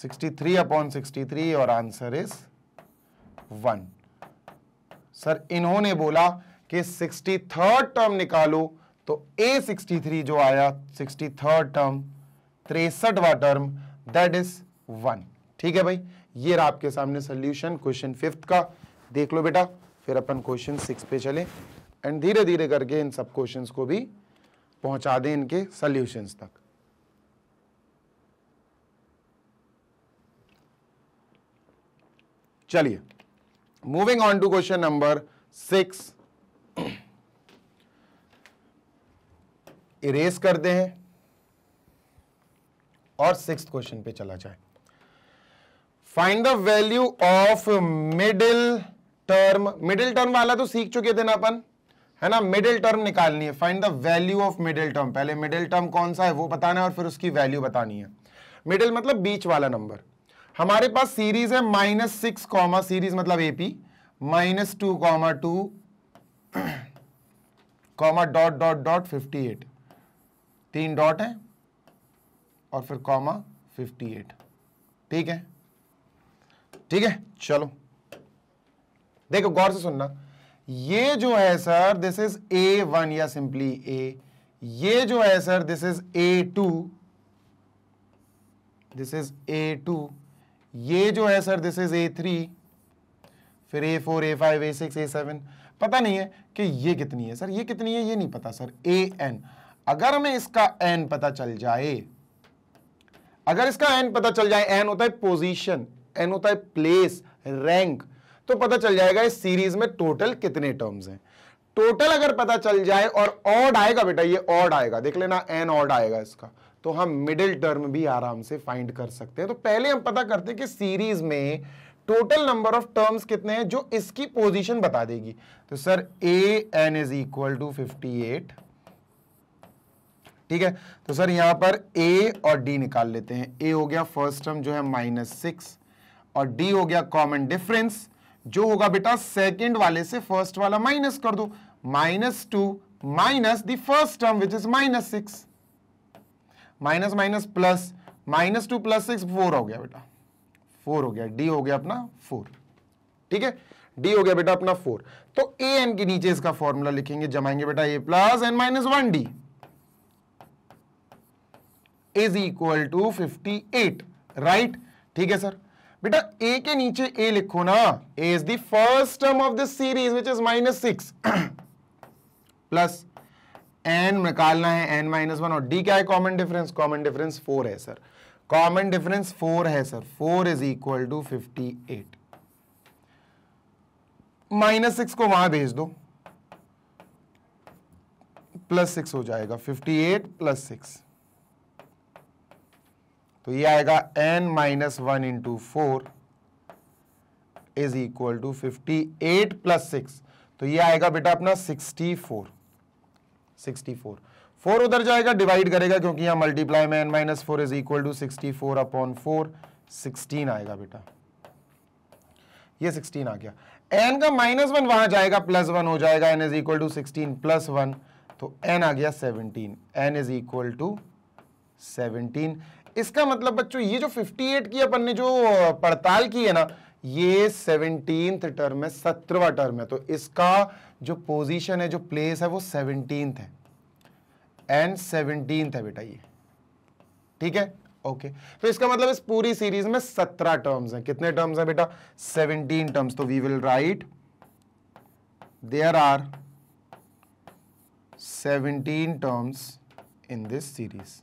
sixty three upon sixty three और आंसर इज वन सर इन्होंने बोला कि सिक्सटी थर्ड टर्म निकालो तो ए सिक्सटी थ्री जो आया सिक्सटी थर्ड टर्म तिरसठवा टर्म दैट इज वन ठीक है भाई ये रहा आपके सामने सोल्यूशन क्वेश्चन फिफ्थ का देख लो बेटा फिर अपन क्वेश्चन सिक्स पे चले एंड धीरे धीरे करके इन सब क्वेश्चन को भी पहुंचा दें इनके सोल्यूशन तक चलिए moving on to question number six erase करते हैं और सिक्स क्वेश्चन पे चला जाए find the value of middle term middle term वाला तो सीख चुके थे ना अपन है ना मिडिल टर्म निकालनी है find the value of middle term पहले मिडिल टर्म कौन सा है वो बताना है और फिर उसकी वैल्यू बतानी है मिडिल मतलब बीच वाला नंबर हमारे पास सीरीज है माइनस सिक्स कॉमा सीरीज मतलब AP minus two comma two comma dot dot dot fifty eight तीन डॉट है और फिर कॉमा 58 ठीक है ठीक है चलो देखो गौर से सुनना ये जो है sir this is a one या सिंपली ए ये जो है sir this is a two this is a two ये जो है sir this is a three फिर a four a five a six a seven पता नहीं है कि ये कितनी है सर ये कितनी है ये नहीं पता सर ए एन अगर हमें इसका एन पता चल जाए अगर इसका एन पता चल जाए एन होता है पोजीशन एन होता है प्लेस रैंक तो पता चल जाएगा इस सीरीज में टोटल कितने टर्म्स हैं टोटल अगर पता चल जाए और ऑड आएगा बेटा ये ऑड आएगा देख लेना एन ऑड आएगा इसका तो हम मिडिल टर्म भी आराम से फाइंड कर सकते हैं तो पहले हम पता करते हैं कि सीरीज में टोटल नंबर ऑफ टर्म्स कितने हैं जो इसकी पोजीशन बता देगी तो sir a n is equal to fifty eight ठीक है तो सर यहां पर ए और डी निकाल लेते हैं ए हो गया फर्स्ट टर्म जो है माइनस सिक्स और डी हो गया कॉमन डिफरेंस जो होगा बेटा सेकेंड वाले से फर्स्ट वाला माइनस कर दो minus two minus the first term which is minus six minus minus plus minus two plus six four हो गया बेटा फोर हो गया डी हो गया अपना फोर ठीक है डी हो गया बेटा अपना फोर तो ए एन के नीचे इसका फॉर्मूला लिखेंगे जमाएंगे बेटा a plus n minus one d is equal to 58 right ठीक है सर बेटा ए के नीचे ए लिखो ना a is the first term of this series which is minus six plus n निकालना है एन माइनस वन और डी क्या है common difference common difference four है सर कॉमन डिफरेंस फोर है sir four is equal to fifty eight minus six को वहां भेज दो प्लस सिक्स हो जाएगा फिफ्टी एट प्लस सिक्स तो ये आएगा n minus one into four is equal to fifty eight plus six तो ये आएगा बेटा अपना sixty four sixty four four उधर जाएगा डिवाइड करेगा क्योंकि यहां मल्टीप्लाई में n minus four is equal to sixty four upon four sixteen आएगा बेटा ये सिक्सटीन आ गया एन का माइनस वन वहां जाएगा प्लस वन हो जाएगा n is equal to sixteen plus one तो एन आ गया seventeen n is equal to seventeen इसका मतलब बच्चों ये जो 58 की अपन ने जो पड़ताल की है ना ये सेवनटीन टर्म है सत्रवा टर्म है तो इसका जो पोजीशन है जो प्लेस है वो सेवनटीन है एंड सेवनटीन है बेटा ये ठीक है ओके तो इसका मतलब इस पूरी सीरीज में सत्रह टर्म्स हैं कितने टर्म्स हैं बेटा सेवनटीन टर्म्स तो we will write there are seventeen terms in this series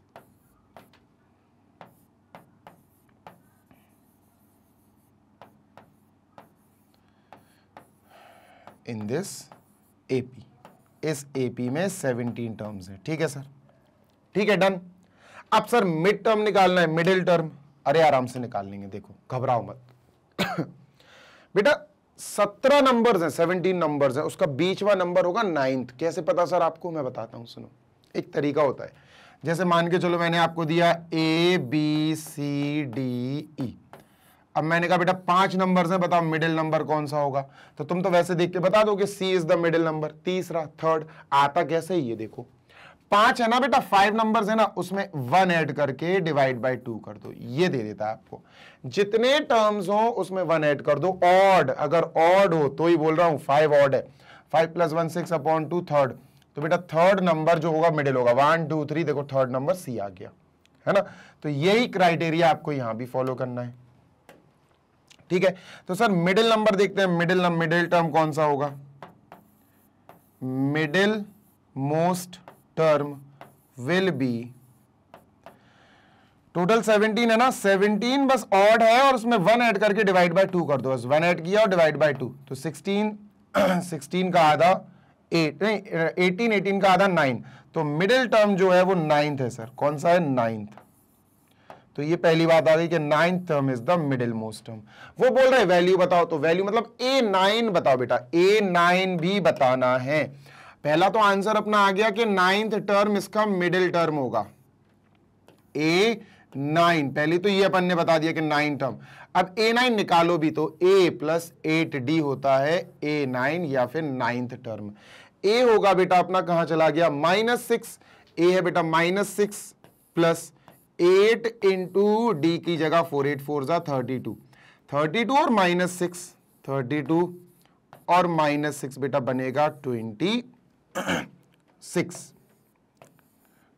in this A P इस ए पी में सेवनटीन टर्म्स है ठीक है सर ठीक है डन अब सर मिड टर्म निकालना है मिडिल टर्म अरे आराम से निकाल लेंगे देखो घबराओ मत (coughs) बेटा सत्रह नंबर्स हैं सेवनटीन नंबर्स हैं उसका बीचवा नंबर होगा नाइन्थ कैसे पता सर आपको मैं बताता हूं सुनो एक तरीका होता है जैसे मान के चलो मैंने आपको दिया A B C D E अब मैंने कहा बेटा पांच नंबर्स हैं बताओ मिडिल नंबर कौन सा होगा तो तुम तो वैसे देख के बता दो C is the middle number तीसरा थर्ड आता कैसे ये देखो पांच है ना बेटा फाइव नंबर्स है ना उसमें वन ऐड करके डिवाइड बाय टू कर दो ये दे देता है आपको जितने टर्म्स हो उसमें वन ऐड कर दो ऑड अगर ऑड हो तो ही बोल रहा हूं फाइव ऑड है five plus one six upon two third तो बेटा थर्ड नंबर जो होगा मिडिल होगा वन टू थ्री देखो थर्ड नंबर सी आ गया है ना तो यही क्राइटेरिया आपको यहां भी फॉलो करना है ठीक है तो सर मिडिल नंबर देखते हैं मिडिल मिडिल टर्म कौन सा होगा middle most term will be total 17 है ना 17 बस ऑड है और उसमें वन ऐड करके डिवाइड बाय टू कर दो बस वन ऐड किया और डिवाइड बाय टू तो 16 16 (clears throat) का आधा एट नहीं 18 18 का आधा नाइन तो मिडिल टर्म जो है वो नाइन्थ है सर कौन सा है नाइन्थ तो ये पहली बात आ गई कि ninth term is the middle most term वो बोल रहे वैल्यू बताओ तो वैल्यू मतलब ए नाइन बताओ बेटा ए नाइन भी बताना है पहला तो आंसर अपना आ गया कि नाइन्थ टर्म इसका मिडिल टर्म होगा ए नाइन पहले तो ये अपन ने बता दिया कि नाइन टर्म अब ए नाइन निकालो भी तो ए प्लस एट डी होता है ए नाइन या फिर नाइन्थ टर्म ए होगा बेटा अपना कहां चला गया माइनस सिक्स ए है बेटा minus six plus eight into d की जगह फोर एट फोर ज़ा थर्टी टू थर्टी टू और माइनस सिक्स थर्टी टू और माइनस सिक्स बेटा बनेगा ट्वेंटी सिक्स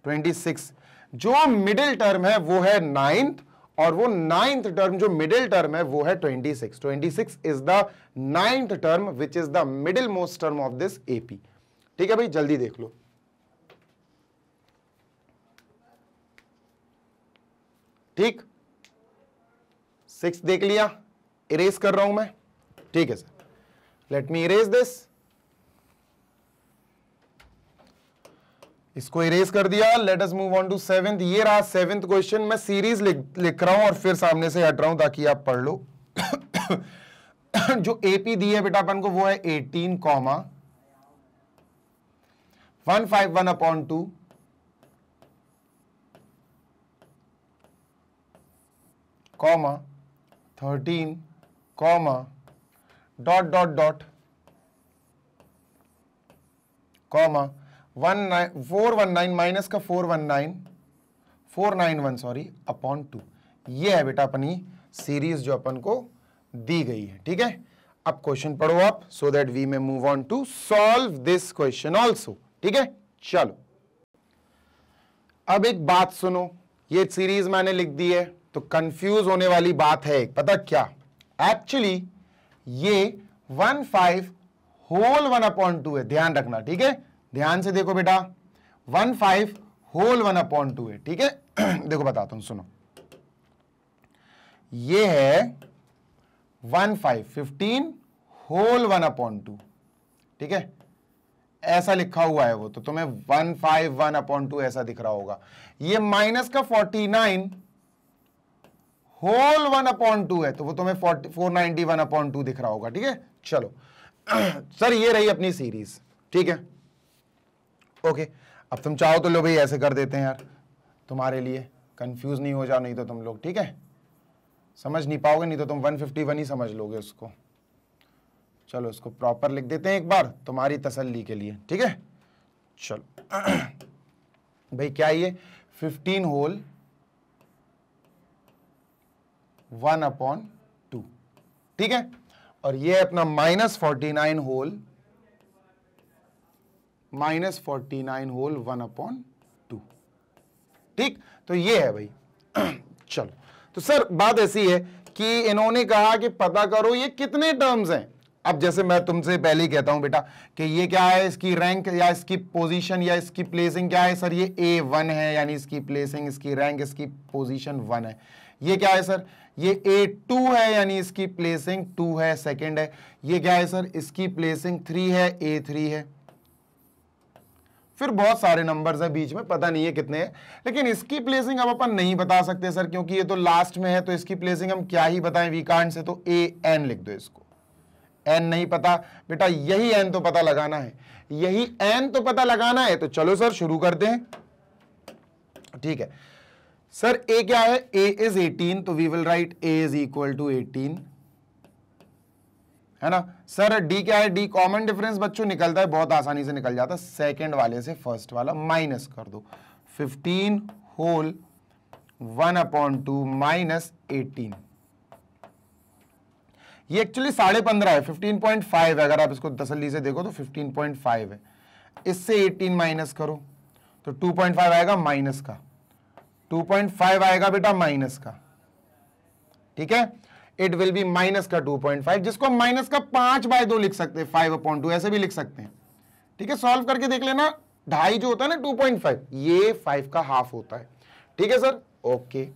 ट्वेंटी सिक्स जो मिडिल टर्म है वो है नाइन्थ और वो नाइन्थ टर्म जो मिडिल टर्म है वो है twenty six twenty six is the ninth term which is the middle most term of this AP ठीक है भाई जल्दी देख लो ठीक सिक्स देख लिया इरेज कर रहा हूं मैं ठीक है sir let me erase this इसको इरेज कर दिया let us move on to seventh ये रहा सेवेंथ क्वेश्चन मैं सीरीज लिख रहा हूं और फिर सामने से हट रहा हूं ताकि आप पढ़ लो जो एपी दी है बेटा अपन को वो है eighteen comma one five one upon two comma thirteen comma dot dot dot comma one nine four one nine minus का four one nine four nine one sorry upon two ये है बेटा अपनी सीरीज जो अपन को दी गई है ठीक है अब क्वेश्चन पढ़ो आप सो दैट वी में move on to solve this question also ठीक है चलो अब एक बात सुनो ये सीरीज मैंने लिख दी है तो कंफ्यूज होने वाली बात है पता क्या एक्चुअली ये one five whole one upon two है ध्यान रखना ठीक है ध्यान से देखो बेटा one five whole one upon two है ठीक है (clears throat) देखो बताता हूं सुनो ये है one five fifteen whole one upon two ठीक है ऐसा लिखा हुआ है वो तो तुम्हें one five one upon two ऐसा दिख रहा होगा ये माइनस का forty nine whole one upon two है तो वो तुम्हें forty four ninety one upon two दिख रहा होगा ठीक है चलो (clears throat) सर ये रही अपनी सीरीज ठीक है ओके अब तुम चाहो तो लो भाई ऐसे कर देते हैं यार तुम्हारे लिए कंफ्यूज नहीं हो जाओ नहीं तो तुम लोग ठीक है समझ नहीं पाओगे नहीं तो तुम 151 ही समझ लोगे उसको चलो इसको प्रॉपर लिख देते हैं एक बार तुम्हारी तसल्ली के लिए ठीक है चलो (clears throat) भाई क्या ये 15 होल वन अपॉन टू ठीक है और ये अपना minus forty nine whole minus forty nine whole one upon two ठीक तो ये है भाई (clears throat) चलो तो सर बात ऐसी है कि इन्होंने कहा कि पता करो ये कितने टर्म्स हैं अब जैसे मैं तुमसे पहले ही कहता हूं बेटा कि ये क्या है इसकी रैंक या इसकी पोजीशन या इसकी प्लेसिंग क्या है सर ये ए वन है यानी इसकी प्लेसिंग इसकी रैंक इसकी पोजीशन वन है ये क्या है सर ये ए टू है यानी इसकी प्लेसिंग टू है सेकंड है ये क्या है सर इसकी प्लेसिंग थ्री है ए थ्री है फिर बहुत सारे नंबर्स है बीच में पता नहीं है कितने हैं लेकिन इसकी प्लेसिंग अब अपन नहीं बता सकते सर क्योंकि ये तो लास्ट में है तो इसकी प्लेसिंग हम क्या ही बताएं वीकांड से तो ए एन लिख दो इसको एन नहीं पता बेटा यही एन तो पता लगाना है यही एन तो पता लगाना है तो चलो सर शुरू करते हैं ठीक है सर ए क्या है ए इज 18 तो we will write a is equal to 18 है ना सर डी क्या है डी कॉमन डिफरेंस बच्चों निकलता है बहुत आसानी से निकल जाता है सेकेंड वाले से फर्स्ट वाला माइनस कर दो 15 whole one upon two minus eighteen ये एक्चुअली साढ़े पंद्रह है फिफ्टीन पॉइंट फाइव है अगर आप इसको तसली से देखो तो फिफ्टीन पॉइंट फाइव है इससे एटीन माइनस करो तो टू पॉइंट फाइव आएगा माइनस का 2.5 आएगा बेटा माइनस का ठीक है इट विल बी माइनस का 2.5 जिसको हम माइनस का पांच बाय दो लिख सकते हैं फाइव अपॉइंट टू ऐसे भी लिख सकते हैं ठीक है सॉल्व करके देख लेना ढाई जो होता है ना 2.5 ये फाइव का हाफ होता है ठीक है सर ओके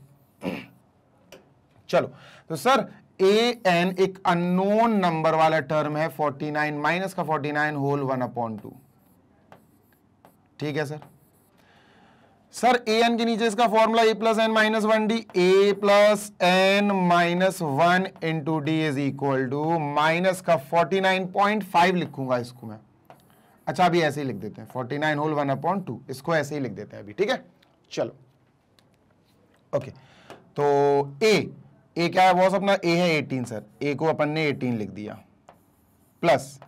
चलो तो सर ए एन एक अननोन नंबर वाला टर्म है 49 माइनस का 49 होल वन अपॉइंट टू ठीक है सर सर ए एन के नीचे इसका formula a plus n minus one d a plus n minus one into d is equal to minus का फोर्टी नाइन पॉइंट फाइव लिखूंगा इसको मैं अच्छा अभी ऐसे ही लिख देते हैं forty nine whole one upon two इसको ऐसे ही लिख देते हैं अभी ठीक है चलो ओके तो ए ए क्या है बॉस अपना ए है एटीन सर ए को अपन ने एटीन लिख दिया plus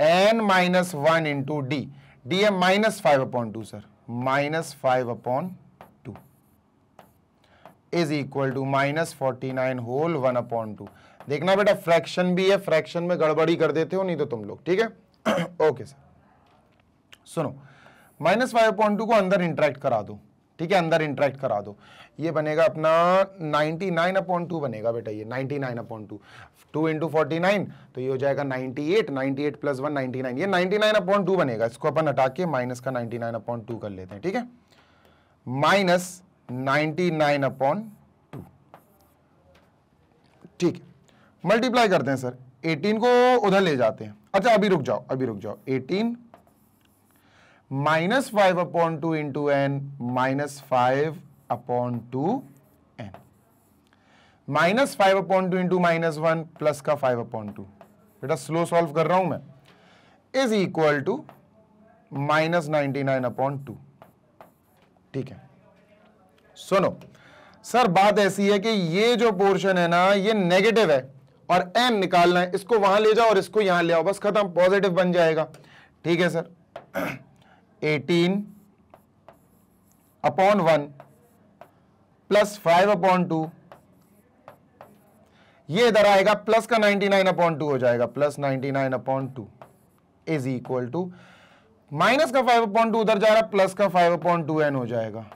n minus one into d d है minus five upon two sir minus five upon two is equal to minus forty nine whole one upon two देखना बेटा फ्रैक्शन भी है फ्रैक्शन में गड़बड़ी कर देते हो नहीं तो तुम लोग ठीक है ओके (clears throat) सर सुनो माइनस फाइव अपॉन टू को अंदर इंटरेक्ट करा दो ठीक है अंदर इंटरेक्ट करा दो ये बनेगा अपना 99 नाइन अपॉइंट टू बनेगा बेटा ये 99 nine upon two two into forty तो ये हो जाएगा 98 98 प्लस वन नाइन्टी ये 99 नाइन अपॉइंट टू बनेगा इसको अपन हटा के माइनस का 99 नाइन अपॉइंट टू कर लेते हैं ठीक है minus ninety nine upon two ठीक मल्टीप्लाई करते हैं सर 18 को उधर ले जाते हैं अच्छा अभी रुक जाओ अभी रुक जाओ 18 minus five upon two into n minus five upon two n minus five upon two into minus one plus का फाइव अपॉन टू बेटा स्लो सॉल्व कर रहा हूं मैं is equal to minus ninety nine upon two ठीक है सुनो सर बात ऐसी है कि ये जो पोर्शन है ना ये नेगेटिव है और एन निकालना है इसको वहां ले जाओ और इसको यहां ले आओ बस खत्म पॉजिटिव बन जाएगा ठीक है sir eighteen upon one plus five upon two ये इधर आएगा प्लस का नाइनटी नाइन अपॉन टू हो जाएगा plus ninety nine upon two is equal to minus का फाइव अपॉइंट टू उधर जा रहा है प्लस का फाइव अपॉइंट टू एन हो जाएगा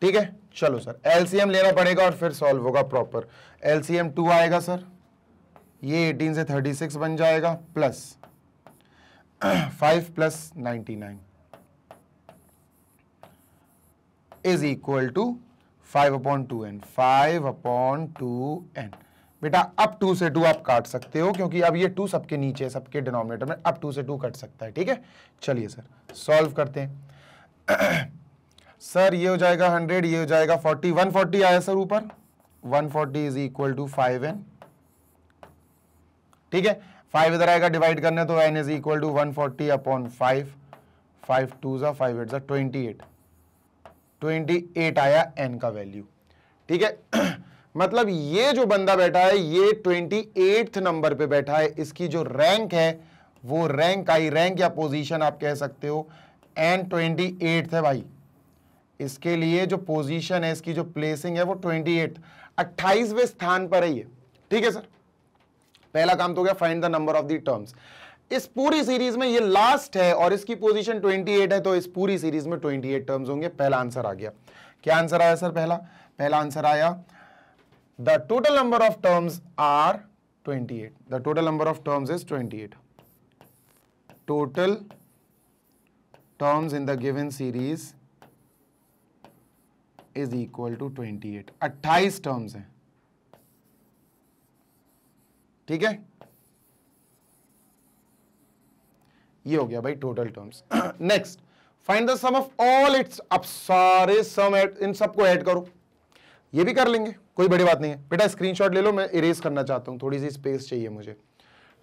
ठीक है चलो सर एलसीएम लेना पड़ेगा और फिर सॉल्व होगा प्रॉपर एलसीएम टू आएगा सर ये 18 से 36 बन जाएगा plus five plus ninety nine is equal to five upon two n five upon two n बेटा अब टू से टू आप काट सकते हो क्योंकि अब ये टू सबके नीचे है सबके डिनोमिनेटर में अब टू से टू कट सकता है ठीक है चलिए सर सॉल्व करते हैं सर (clears throat) ये हो जाएगा हंड्रेड ये हो जाएगा फोर्टी वन फोर्टी आया सर ऊपर one forty is equal to five n ठीक है फाइव इधर आएगा डिवाइड करने तो n is equal to one forty upon five five two जो फाइव एट जो ट्वेंटी एट 28 आया एन का वैल्यू ठीक है (clears throat) मतलब ये जो बंदा बैठा है ये ट्वेंटी नंबर पे बैठा है इसकी जो रैंक है वो रैंक आई रैंक या पोजीशन आप कह सकते हो एन ट्वेंटी एट है भाई इसके लिए जो पोजीशन है इसकी जो प्लेसिंग है वो ट्वेंटी एट अट्ठाईसवें स्थान पर है ये ठीक है सर पहला काम तो क्या find the number of the terms इस पूरी सीरीज में ये लास्ट है और इसकी पोजीशन 28 है तो इस पूरी सीरीज में 28 टर्म्स होंगे पहला आंसर आ गया क्या आंसर आया सर पहला पहला आंसर आया the total number of terms are 28 the total number of terms is 28 total terms in the given series is equal to 28 28 terms हैं ठीक है ये हो गया भाई total terms next find the sum of all its अब सारे सम इन सबको ऐड करो ये भी कर लेंगे कोई बड़ी बात नहीं है बेटा स्क्रीनशॉट ले लो मैं इरेज करना चाहता हूँ थोड़ी सी स्पेस चाहिए मुझे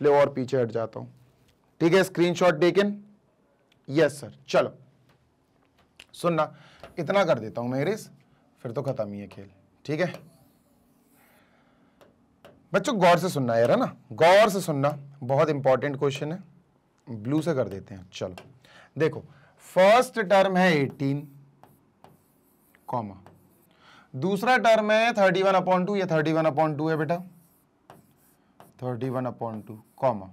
ले और पीछे हट जाता हूँ ठीक है स्क्रीनशॉट टेकन यस सर चलो सुनना इतना कर देता हूँ मैं इरेज फिर तो खत्म ही है खेल ठीक है बच्चों गौर से सुनना यार है ना गौर से सुनना बहुत इंपॉर्टेंट क्वेश्चन है ब्लू से कर देते हैं चलो देखो फर्स्ट टर्म है 18 कॉमा दूसरा टर्म है 31 वन अपॉइंट टू या थर्टी वन अपॉइंट टू है बेटा 31 वन अपॉइंट टू कॉमा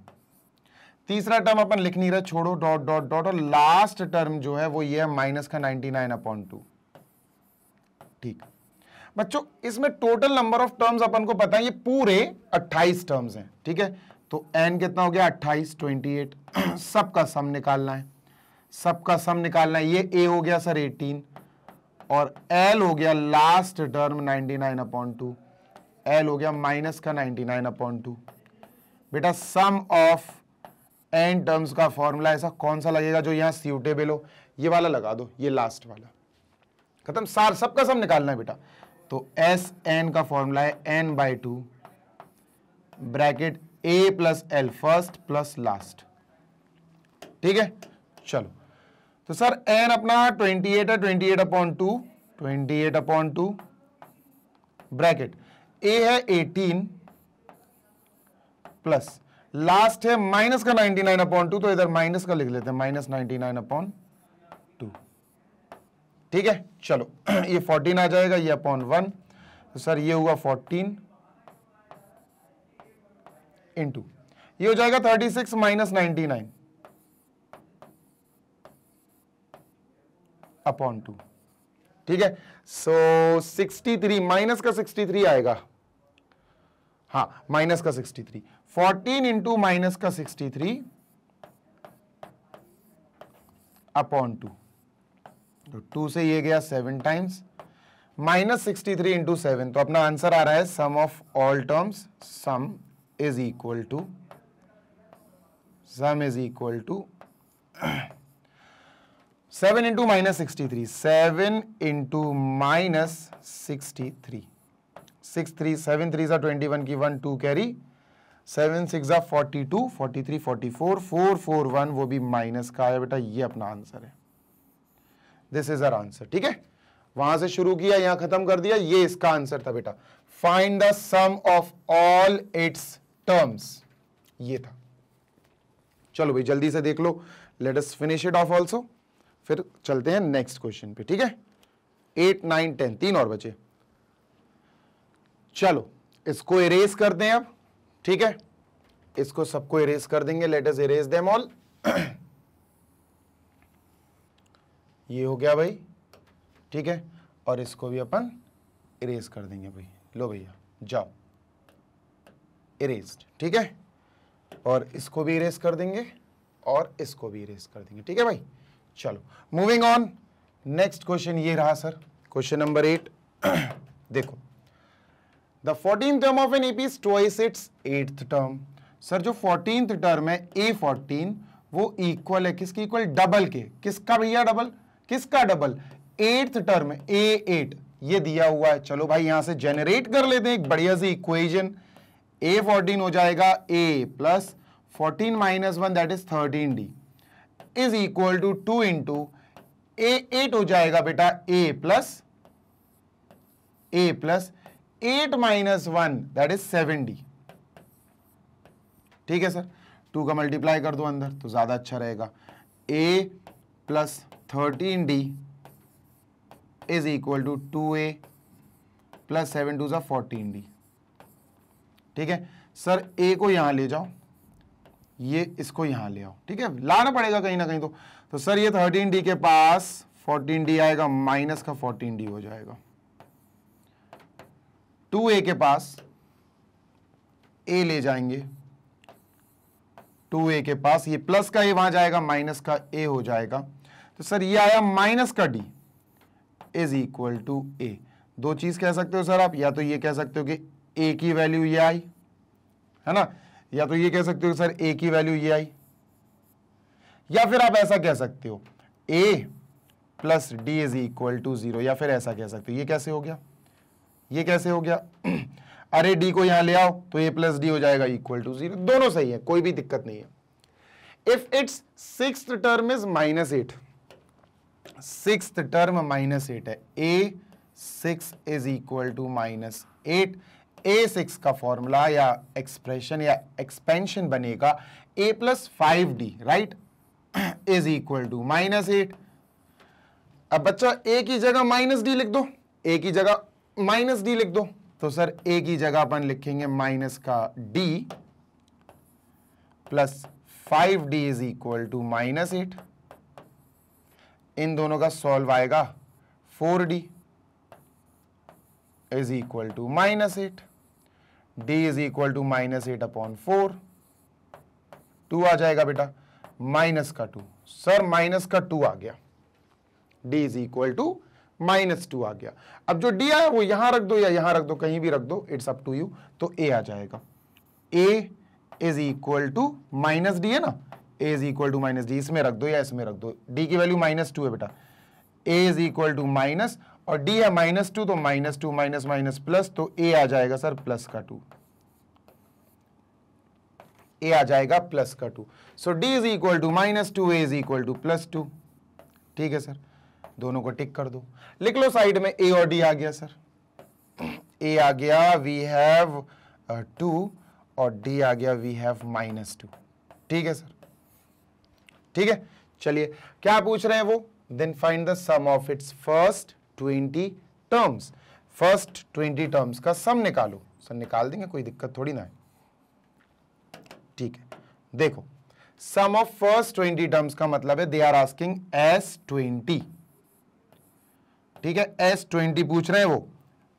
तीसरा टर्म अपन लिख नहीं रहा छोड़ो डॉट डॉट डॉट और लास्ट टर्म जो है वो ये है माइनस का 99 नाइन अपॉइंट टू ठीक बच्चों इसमें टोटल नंबर ऑफ टर्म्स अपन को पता है ये पूरे 28 टर्म्स हैं ठीक है तो एन कितना हो गया अट्ठाईस ट्वेंटी एट सबका सम निकालना है सबका सम निकालना है ये ए हो गया सर एटीन और एल हो गया last term ninety nine upon two l हो गया माइनस का नाइन्टी नाइन अपॉइंट टू बेटा सम ऑफ एन टर्म्स का फॉर्मूला ऐसा कौन सा लगेगा जो यहाँ सूटेबल हो ये वाला लगा दो ये लास्ट वाला खत्म सार सबका सब निकालना है बेटा तो एस एन का फॉर्मूला है n by two bracket a plus l first plus last ठीक है चलो तो सर एन अपना 28 है twenty eight upon two twenty eight upon two bracket a है 18 प्लस लास्ट है माइनस का 99 अपॉन टू तो इधर माइनस का लिख लेते हैं minus ninety nine upon two ठीक है चलो (clears throat) ये 14 आ जाएगा ये अपॉन वन तो सर ये हुआ फोर्टीन इंटू ये हो जाएगा thirty six minus ninety nine upon two ठीक है सो सिक्सटी थ्री माइनस का सिक्सटी थ्री आएगा हाँ माइनस का sixty three fourteen into minus का सिक्सटी थ्री अपॉन टू तो टू से ये गया seven times minus sixty three into seven तो अपना आंसर आ रहा है sum of all terms sum is equal to sum two seven into minus sixty three seven into minus minus 63 six three seven three सा ट्वेंटी वन की one two carry seven six आ forty two forty three forty four four four one वो भी माइनस का है बेटा ये अपना आंसर है दिस इज अर आंसर ठीक है वहां से शुरू किया यहां खत्म कर दिया ये इसका आंसर था बेटा find the sum of all its terms ये था चलो भाई जल्दी से देख लो let us finish it off also फिर चलते हैं नेक्स्ट क्वेश्चन पे ठीक है एट नाइन टेन तीन और बचे चलो इसको इरेज कर दें अब ठीक है इसको सबको इरेज कर देंगे let us erase them all ये हो गया भाई ठीक है और इसको भी अपन इरेज कर देंगे भाई लो भैया जाओ इरेज ठीक है और इसको भी इरेज कर देंगे और इसको भी इरेज कर देंगे ठीक है भाई चलो मूविंग ऑन नेक्स्ट क्वेश्चन ये रहा सर क्वेश्चन नंबर एट देखो the fourteen term of an AP twice its eighth term sir जो फोर्टीन टर्म है ए फोर्टीन वो इक्वल है किसकी इक्वल डबल के किसका भैया डबल किसका double eighth term a eight ये दिया हुआ है चलो भाई यहां से जेनरेट कर लेते हैं एक बढ़िया सी इक्वेजन ए फोर्टीन हो जाएगा a plus fourteen minus one that is thirteen d is equal to two into a eight हो जाएगा बेटा a plus a plus eight minus one that is seven d ठीक है सर टू का मल्टीप्लाई कर दो अंदर तो ज़्यादा अच्छा रहेगा a plus thirteen d is equal to two A plus seven two जो फोर्टीन डी ठीक है सर ए को यहां ले जाओ ये इसको यहां ले आओ ठीक है लाना पड़ेगा कहीं ना कहीं तो तो सर ये थर्टीन डी के पास फोर्टीन डी आएगा माइनस का फोर्टीन डी हो जाएगा टू ए के पास ए ले जाएंगे टू ए के पास ये प्लस का ए वहां जाएगा माइनस का ए हो जाएगा तो सर ये आया माइनस का d is equal to a दो चीज कह सकते हो सर आप या तो ये कह सकते हो कि ए की वैल्यू ये आई है ना या तो ये कह सकते हो सर ए की वैल्यू ये आई या फिर आप ऐसा कह सकते हो a plus d is equal to zero या फिर ऐसा कह सकते हो ये कैसे हो गया ये कैसे हो गया (clears throat) अरे डी को यहां ले आओ तो ए प्लस डी हो जाएगा इक्वल टू जीरो दोनों सही है कोई भी दिक्कत नहीं है if its six term is minus eight six term minus eight है a six is equal to minus eight a six का फॉर्मूला या एक्सप्रेशन या एक्सपेंशन बनेगा a plus five d right is equal to minus eight अब बच्चा ए की जगह माइनस डी लिख दो ए की जगह माइनस डी लिख दो तो सर ए की जगह अपन लिखेंगे माइनस का d plus five d is equal to minus eight इन दोनों का सॉल्व आएगा four d is equal to minus eight d is equal to minus eight upon four two आ जाएगा बेटा माइनस का टू सर माइनस का टू आ गया d is equal to minus two आ गया अब जो डी आया वो यहां रख दो या यहां रख दो कहीं भी रख दो इट्स अप टू यू तो a आ जाएगा a is equal to minus d है ना a is equal to minus d इसमें रख दो या इसमें रख दो डी की वैल्यू माइनस टू है बेटा a is equal to minus और डी है माइनस टू तो minus two minus minus plus तो ए आ जाएगा सर प्लस का टू ए आ जाएगा प्लस का two so d is equal to minus two a is equal to plus two ठीक है सर दोनों को टिक कर दो लिख लो साइड में ए और डी आ गया सर ए आ गया वी हैव टू और डी आ गया वी हैव माइनस टू ठीक है सर ठीक है चलिए क्या पूछ रहे हैं वो then find the sum of its first twenty terms first twenty terms का सम निकालो सर निकाल देंगे कोई दिक्कत थोड़ी ना है ठीक है देखो sum of first twenty terms का मतलब है they are asking s twenty ठीक है एस ट्वेंटी पूछ रहे हैं वो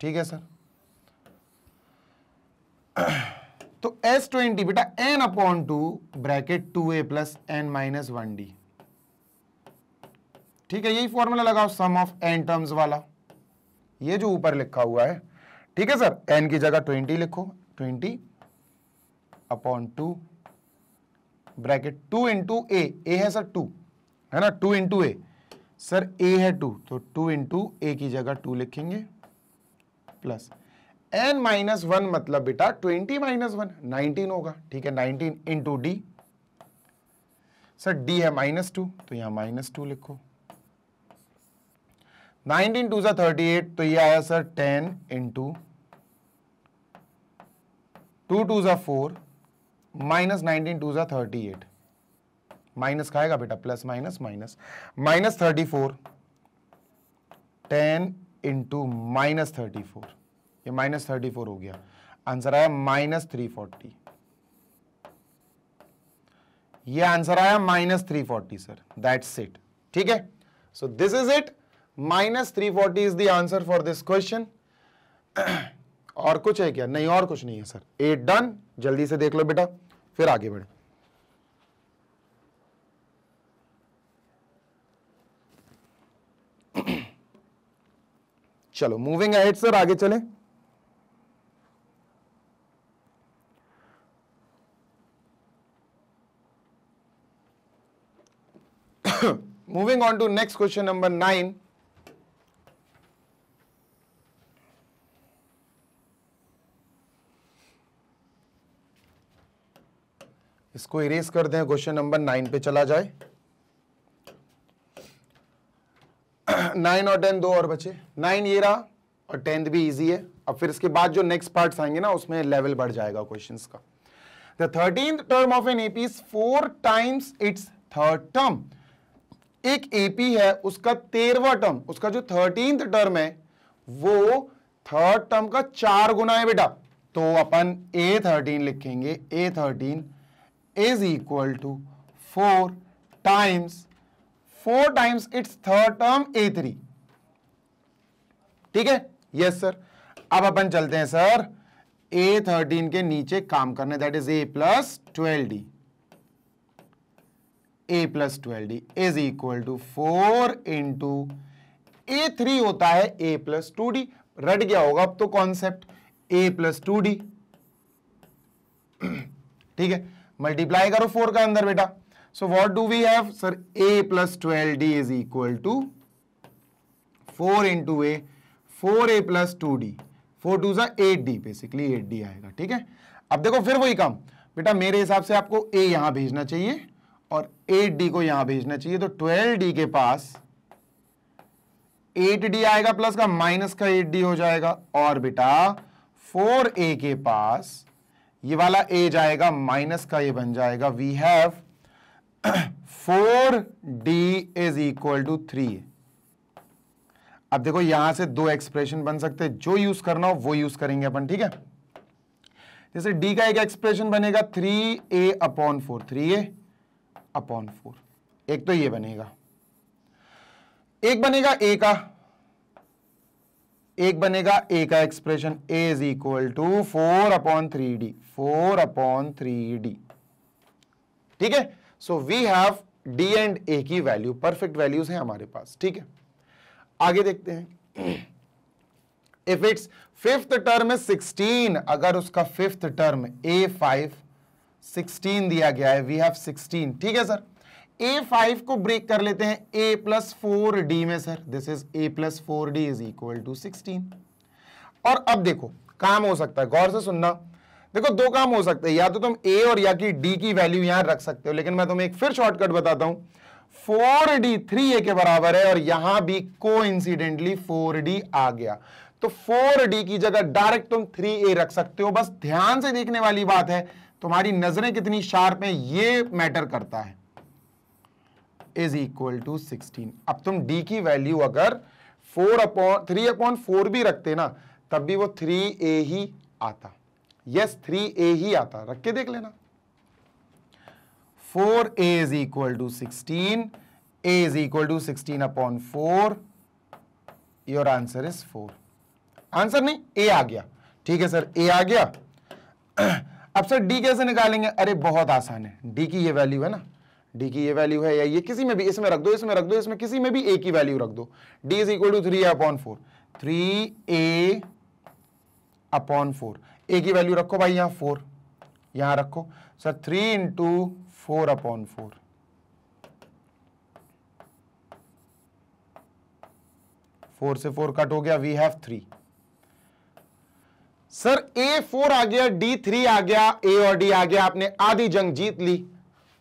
ठीक है सर (clears throat) तो एस ट्वेंटी बेटा n upon two bracket two ए plus n minus one d ठीक है यही फॉर्मूला लगाओ सम ऑफ एन टर्म्स वाला ये जो ऊपर लिखा हुआ है ठीक है सर एन की जगह ट्वेंटी लिखो twenty upon two bracket two into a a है सर टू है ना two into a sir a है टू तो टू इंटू ए की जगह टू लिखेंगे प्लस एन माइनस वन मतलब बेटा ट्वेंटी माइनस वन नाइनटीन होगा ठीक है nineteen into d sir d है माइनस टू तो यहां माइनस टू लिखो नाइनटीन टू सा थर्टी एट तो ये आया sir ten into two two सा फोर माइनस नाइनटीन टू सा थर्टी एट माइनस खाएगा बेटा plus minus minus minus thirty four ten into minus thirty four ये माइनस थर्टी फोर हो गया आंसर आया माइनस थ्री फोर्टी ये आंसर आया minus three forty sir that's it ठीक है so this is it minus three forty is the answer for this question और कुछ है क्या नहीं और कुछ नहीं है सर एट डन जल्दी से देख लो बेटा फिर आगे बढ़े (clears throat) चलो मूविंग अहेड सर आगे चले moving on to next question number nine इसको इरेज कर दें क्वेश्चन नंबर नाइन पे चला जाए नाइन और टेन दो और बचे नाइन ये रहा और टेंथ भी इजी है अब फिर इसके बाद जो नेक्स्ट पार्ट्स आएंगे ना उसमें लेवल बढ़ जाएगा क्वेश्चंस का the thirteen term of an AP four times it's third term एक एपी है उसका तेरवा टर्म उसका जो थर्टीन टर्म है वो थर्ड टर्म का चार गुना है बेटा तो अपन ए थर्टीन लिखेंगे a thirteen is equal to 4 times 4 times its third term A3 ठीक है यस सर अब अपन चलते हैं सर ए थर्टीन के नीचे काम करने that is a plus twelve d a plus twelve d is equal to four into a three होता है ए प्लस टू डी रट गया होगा अब तो concept a plus two d ठीक है मल्टीप्लाई करो फोर का अंदर बेटा so what do we have sir a plus twelve d is equal to four into a four a plus two d four two सा eight d basically eight d आएगा ठीक है अब देखो फिर वही काम बेटा मेरे हिसाब से आपको ए यहां भेजना चाहिए और एट डी को यहां भेजना चाहिए तो ट्वेल्व डी के पास एट डी आएगा प्लस का माइनस का एट डी हो जाएगा और बेटा फोर ए के पास ये वाला ए जाएगा माइनस का ये बन जाएगा we have four d is equal to three अब देखो यहां से दो एक्सप्रेशन बन सकते हैं जो यूज करना हो वो यूज करेंगे अपन ठीक है जैसे डी का एक एक्सप्रेशन बनेगा three a upon four three a upon four एक तो ये बनेगा एक बनेगा ए का एक बनेगा ए का expression a is equal to four upon three d four upon three d ठीक है so we have d and a की वैल्यू परफेक्ट वैल्यूज हैं हमारे पास ठीक है आगे देखते हैं if it's fifth term is sixteen अगर उसका fifth term a five sixteen दिया गया है वी हैव सिक्सटीन ठीक है सर ए फाइव को ब्रेक कर लेते हैं ए प्लस फोर डी में sir this is a plus four d is equal to sixteen और अब देखो काम हो सकता है गौर से सुनना देखो दो काम हो सकते हैं या तो तुम ए और या की डी की वैल्यू यहां रख सकते हो लेकिन मैं तुम्हें एक फिर शॉर्टकट बताता हूं फोर डी थ्री ए के बराबर है और यहां भी को इंसिडेंटली फोर डी आ गया तो फोर डी की जगह डायरेक्ट तुम थ्री ए रख सकते हो बस ध्यान से देखने वाली बात है तुम्हारी नजरें कितनी शार्प है ये मैटर करता है इज इक्वल टू सिक्सटीन अब तुम डी की वैल्यू अगर four upon three upon four भी रखते ना तब भी वो थ्री ए ही आता यस थ्री ए ही आता रख के देख लेना four a is equal to sixteen a is equal to sixteen upon four your answer is four answer नहीं ए आ गया ठीक है सर ए आ गया (clears throat) अब सर डी कैसे निकालेंगे अरे बहुत आसान है डी की ये वैल्यू है ना डी की ये वैल्यू है या ये किसी में भी इसमें रख दो इसमें रख दो इसमें किसी में भी ए की वैल्यू रख दो d is equal to three upon four three a upon four a की वैल्यू रखो भाई यहां फोर यहां रखो sir three into four upon four four से फोर कट हो गया we have three sir a four आ गया डी थ्री आ गया ए और डी आ गया आपने आधी जंग जीत ली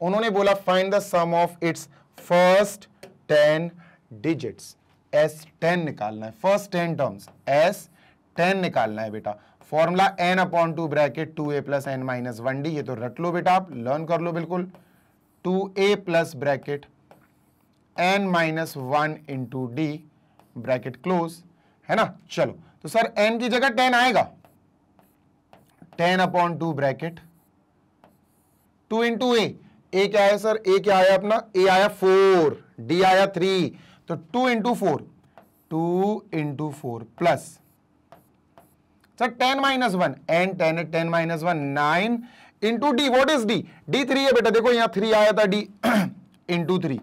उन्होंने बोला find the sum of its first ten digits S ten निकालना है first ten terms S ten निकालना है बेटा formula n upon two bracket two ए plus n minus one D ये तो रट लो बेटा आप लर्न कर लो बिल्कुल टू ए plus bracket n minus one into d bracket close है ना चलो तो सर एन की जगह टेन आएगा ten upon two bracket two into a a क्या है सर ए क्या आया अपना ए आया फोर डी आया थ्री तो two into four two into four plus sir ten minus one n ten ten minus one nine into d what is d d three है बेटा देखो यहां थ्री आया था d into three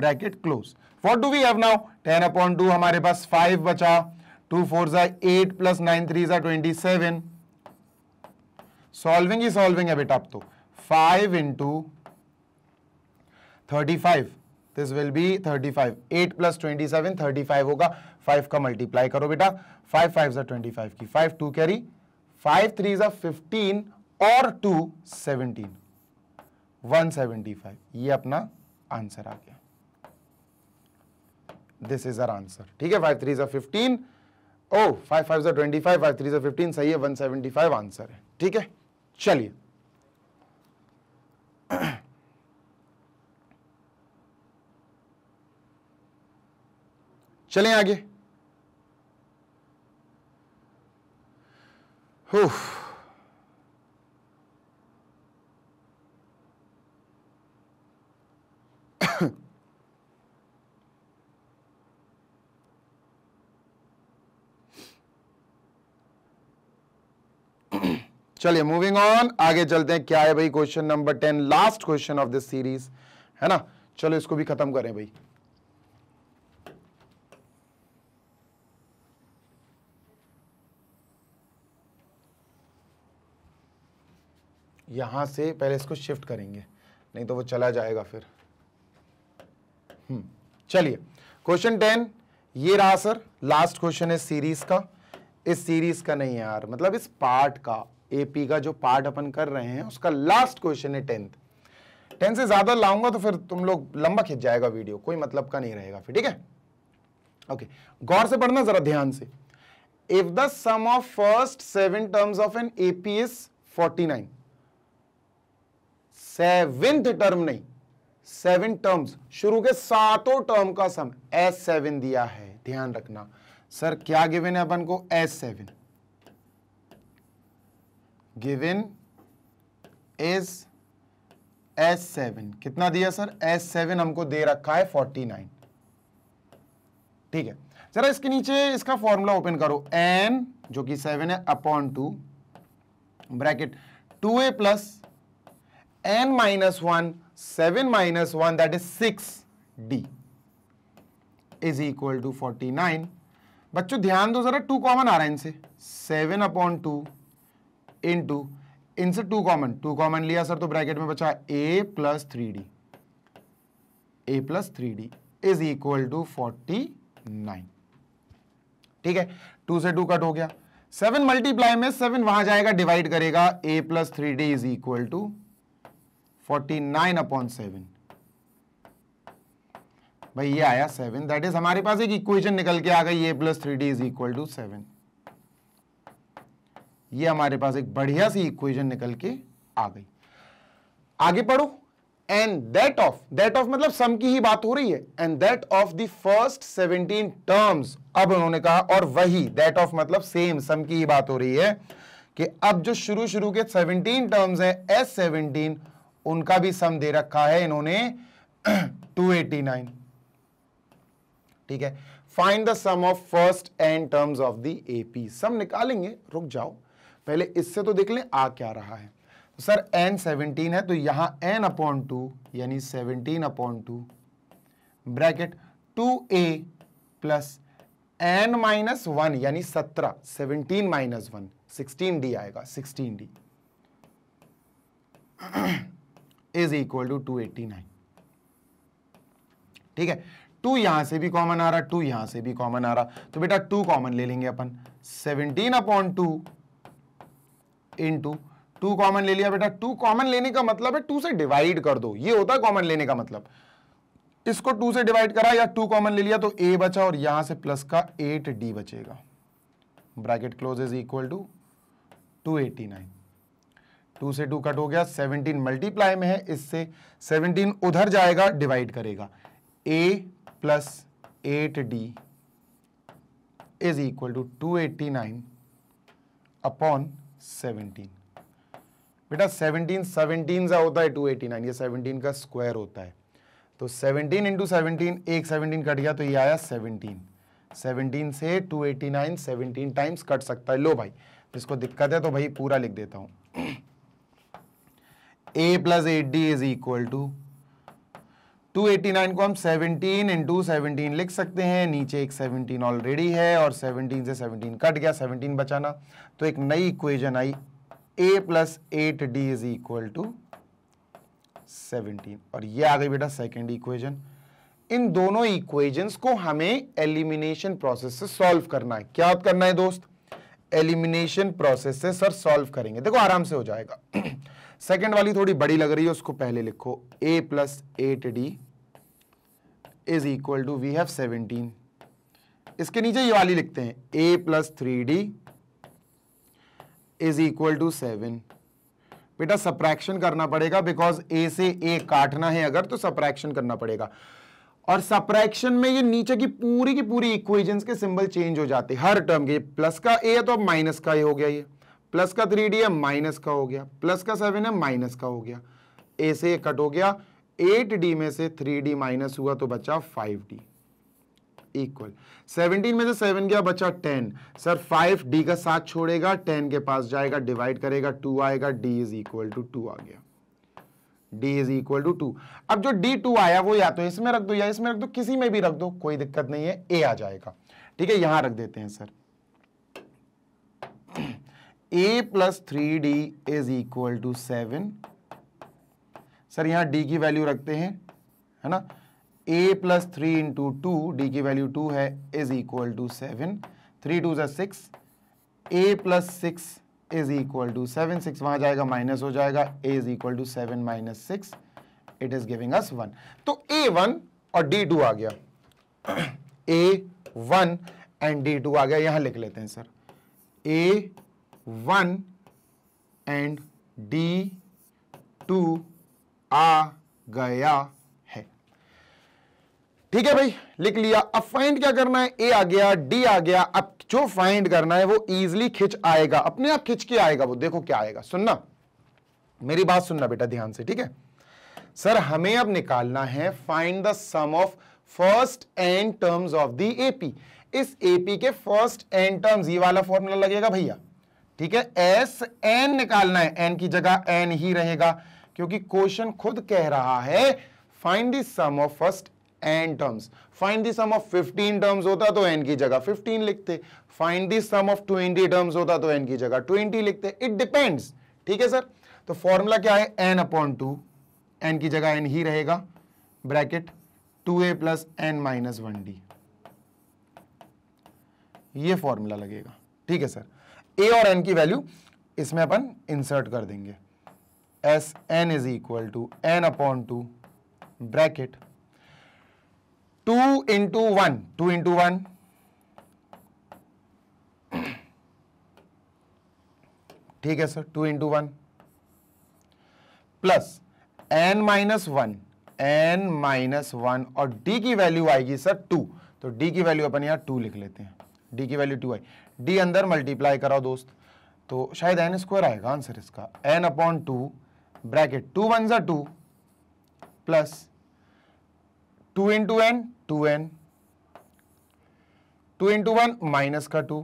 bracket close what do we have now ten upon to हमारे पास फाइव बचा टू फोर जा एट प्लस नाइन थ्री जा ट्वेंटी सेवन सॉल्विंग ही सॉल्विंग है बेटा अब तो five into thirty five this will be thirty five eight plus twenty seven thirty five होगा फाइव का मल्टीप्लाई करो बेटा फाइव फाइव जो ट्वेंटी फाइव की five two carry five three जो फिफ्टीन और two seventeen one seventy five ये अपना आंसर आ गया दिस इज अर आंसर ठीक है फाइव थ्री जो फिफ्टीन ओ फाइव फाइव जो ट्वेंटी फाइव फाइव थ्री जो फिफ्टीन सही है वन सेवेंटी फाइव आंसर है ठीक है चलिए चलें आगे हो चलिए मूविंग ऑन आगे चलते हैं क्या है भाई question number ten last question of this series है ना चलो इसको भी खत्म करें भाई यहाँ से पहले इसको शिफ्ट करेंगे नहीं तो वो चला जाएगा फिर हम्म, चलिए क्वेश्चन टेन ये रहा सर लास्ट क्वेश्चन है सीरीज का इस सीरीज का नहीं यार मतलब इस पार्ट का एपी का जो पार्ट अपन कर रहे हैं उसका लास्ट क्वेश्चन है टेंथ टेंथ से ज्यादा लाऊंगा तो फिर तुम लोग लंबा खिंच जाएगा वीडियो कोई मतलब का नहीं रहेगा फिर ठीक है ओके गौर से पढ़ना जरा ध्यान से if the sum of first seven terms of an AP is nine seventh term नहीं सेवन टर्म्स शुरू के सातों टर्म का सम एस सेवन दिया है ध्यान रखना सर क्या गिवन है अपन को S seven given is S seven कितना दिया सर एस सेवन हमको दे रखा है फोर्टी नाइन ठीक है जरा इसके नीचे इसका फॉर्मूला ओपन करो एन जो कि सेवन है upon two bracket two A plus n minus 1, 7 minus 1 that is 6d is equal to 49. बच्चों ध्यान दो जरा टू कॉमन आ रहा है इनसे सेवन अपॉन टू इन टू इनसे टू कॉमन टू कॉमन लिया सर तो ब्रैकेट में बचा a plus three d a plus three d is equal to forty nine ठीक है टू से टू कट हो गया सेवन मल्टीप्लाई में सेवन वहां जाएगा डिवाइड करेगा a plus three d is equal to forty nine upon seven भाई ये आया सेवन दैट इज हमारे पास एक इक्वेशन निकल के आ गई a plus three d is equal to seven ये हमारे पास एक बढ़िया सी इक्वेशन निकल के आ गई आगे पढ़ो and that of that of मतलब सम की ही बात हो रही है and that of the first seventeen terms अब उन्होंने कहा और वही दैट ऑफ मतलब सेम सम की ही बात हो रही है कि अब जो शुरू शुरू के सेवनटीन टर्म्स हैं एस सेवनटीन उनका भी सम दे रखा है इन्होंने 289 (clears throat) ठीक है find the sum of first and terms of the AP sum निकालेंगे रुक जाओ पहले इससे तो देख लें आ क्या रहा है तो सर एन 17 है तो यहां एन अपॉन टू यानी seventeen upon two bracket two ए प्लस एन माइनस वन यानी सत्रह seventeen minus one sixteen d आएगा sixteen d (clears throat) is equal to two eighty nine ठीक है टू यहां से भी कॉमन आ रहा टू यहां से भी कॉमन आ रहा तो बेटा टू कॉमन ले लेंगे अपन सेवनटीन अपॉन टू इन टू टू कॉमन ले लिया बेटा टू कॉमन लेने का मतलब है टू से डिवाइड कर दो ये होता है कॉमन लेने का मतलब इसको टू से डिवाइड करा या टू कॉमन ले लिया तो ए बचा और यहां से प्लस का एट डी बचेगा bracket close is equal to two eighty nine two से टू कट हो गया सेवनटीन मल्टीप्लाई में है इससे सेवनटीन उधर जाएगा डिवाइड करेगा a plus eight d is equal to two eighty nine upon seventeen बेटा सेवनटीन सेवनटीन सा होता है टू एटी नाइन ये सेवनटीन का स्क्वायर होता है तो सेवनटीन इंटू सेवनटीन एक सेवनटीन कट गया तो ये आया सेवनटीन सेवनटीन से two eighty nine seventeen times cut सकता है लो भाई जिसको दिक्कत है तो भाई पूरा लिख देता हूँ a plus eight d is equal to 289 को हम 17 इंटू सेवनटीन लिख सकते हैं नीचे एक 17 ऑलरेडी है और 17 से 17 कट गया 17 बचाना तो एक नई इक्वेशन आई a plus eight d is equal to seventeen और ये आ गई बेटा सेकेंड इक्वेशन इन दोनों इक्वेशंस को हमें एलिमिनेशन प्रोसेस से सॉल्व करना है क्या करना है दोस्त एलिमिनेशन प्रोसेस से सर सॉल्व करेंगे देखो आराम से हो जाएगा सेकेंड वाली थोड़ी बड़ी लग रही है उसको पहले लिखो a plus eight d is equal to we have seventeen इसके नीचे ये वाली लिखते हैं a plus three d is equal to seven बेटा सप्रैक्शन करना पड़ेगा बिकॉज ए से ए काटना है अगर तो सप्रैक्शन करना पड़ेगा और सप्रैक्शन में ये नीचे की पूरी की पूरी इक्वेजन के सिंबल चेंज हो जाते हैं हर टर्म के प्लस का ए है तो अब माइनस का ए हो गया ये प्लस का थ्री डी है माइनस का हो गया प्लस का सेवन है माइनस का हो गया ए से कट हो गया एट डी में से थ्री डी माइनस हुआ तो बचा फाइव डी इक्वल सेवनटीन में से सेवन गया बचा टेन सर फाइव डी का साथ छोड़ेगा टेन के पास जाएगा डिवाइड करेगा टू आएगा d is equal to two आ गया d is equal to two अब जो टू आया वो या तो इसमें रख दो या इसमें रख दो किसी में भी रख दो कोई दिक्कत नहीं है a आ जाएगा ठीक है यहां रख देते हैं sir a plus three d is equal to seven sir यहां डी की वैल्यू रखते हैं है ना a plus three into two d की वैल्यू टू है is equal to seven three two six a plus six is equal to seven six वहां जाएगा माइनस हो जाएगा a is equal to seven minus six it is giving us one तो ए वन और डी टू आ गया A one and D two आ गया यहां लिख लेते हैं sir A one and D two आ गया है ठीक है भाई लिख लिया अब फाइंड क्या करना है ए आ गया डी आ गया अब जो फाइंड करना है वो इजिली खिंच आएगा अपने आप खिंच के आएगा वो देखो क्या आएगा सुनना मेरी बात सुनना बेटा ध्यान से ठीक है सर हमें अब निकालना है find the sum of first and terms of the AP इस एपी के फर्स्ट एंड टर्म्स ये वाला फॉर्मूला लगेगा भैया ठीक है एस एन निकालना है एन की जगह एन ही रहेगा क्योंकि क्वेश्चन खुद कह रहा है find the sum of first n terms find the sum of 15 terms होता तो एन की जगह 15 लिखते find the sum of 20 terms होता तो एन की जगह 20 लिखते इट डिपेंड्स ठीक है सर तो फॉर्मूला क्या है एन अपॉन टू एन की जगह एन ही रहेगा ब्रैकेट टू ए plus n minus one D ये फॉर्मूला लगेगा ठीक है सर ए और एन की वैल्यू इसमें अपन इंसर्ट कर देंगे S n is equal to n upon two bracket two into one two into one ठीक है sir two into one plus n minus one n minus one और डी की वैल्यू आएगी सर टू तो डी की वैल्यू अपन यहां टू लिख लेते हैं डी की वैल्यू टू आई डी अंदर मल्टीप्लाई कराओ दोस्त तो शायद एन स्क्वायर आएगा आंसर इसका n upon two bracket to one जो two plus two into n two n two into one minus का टू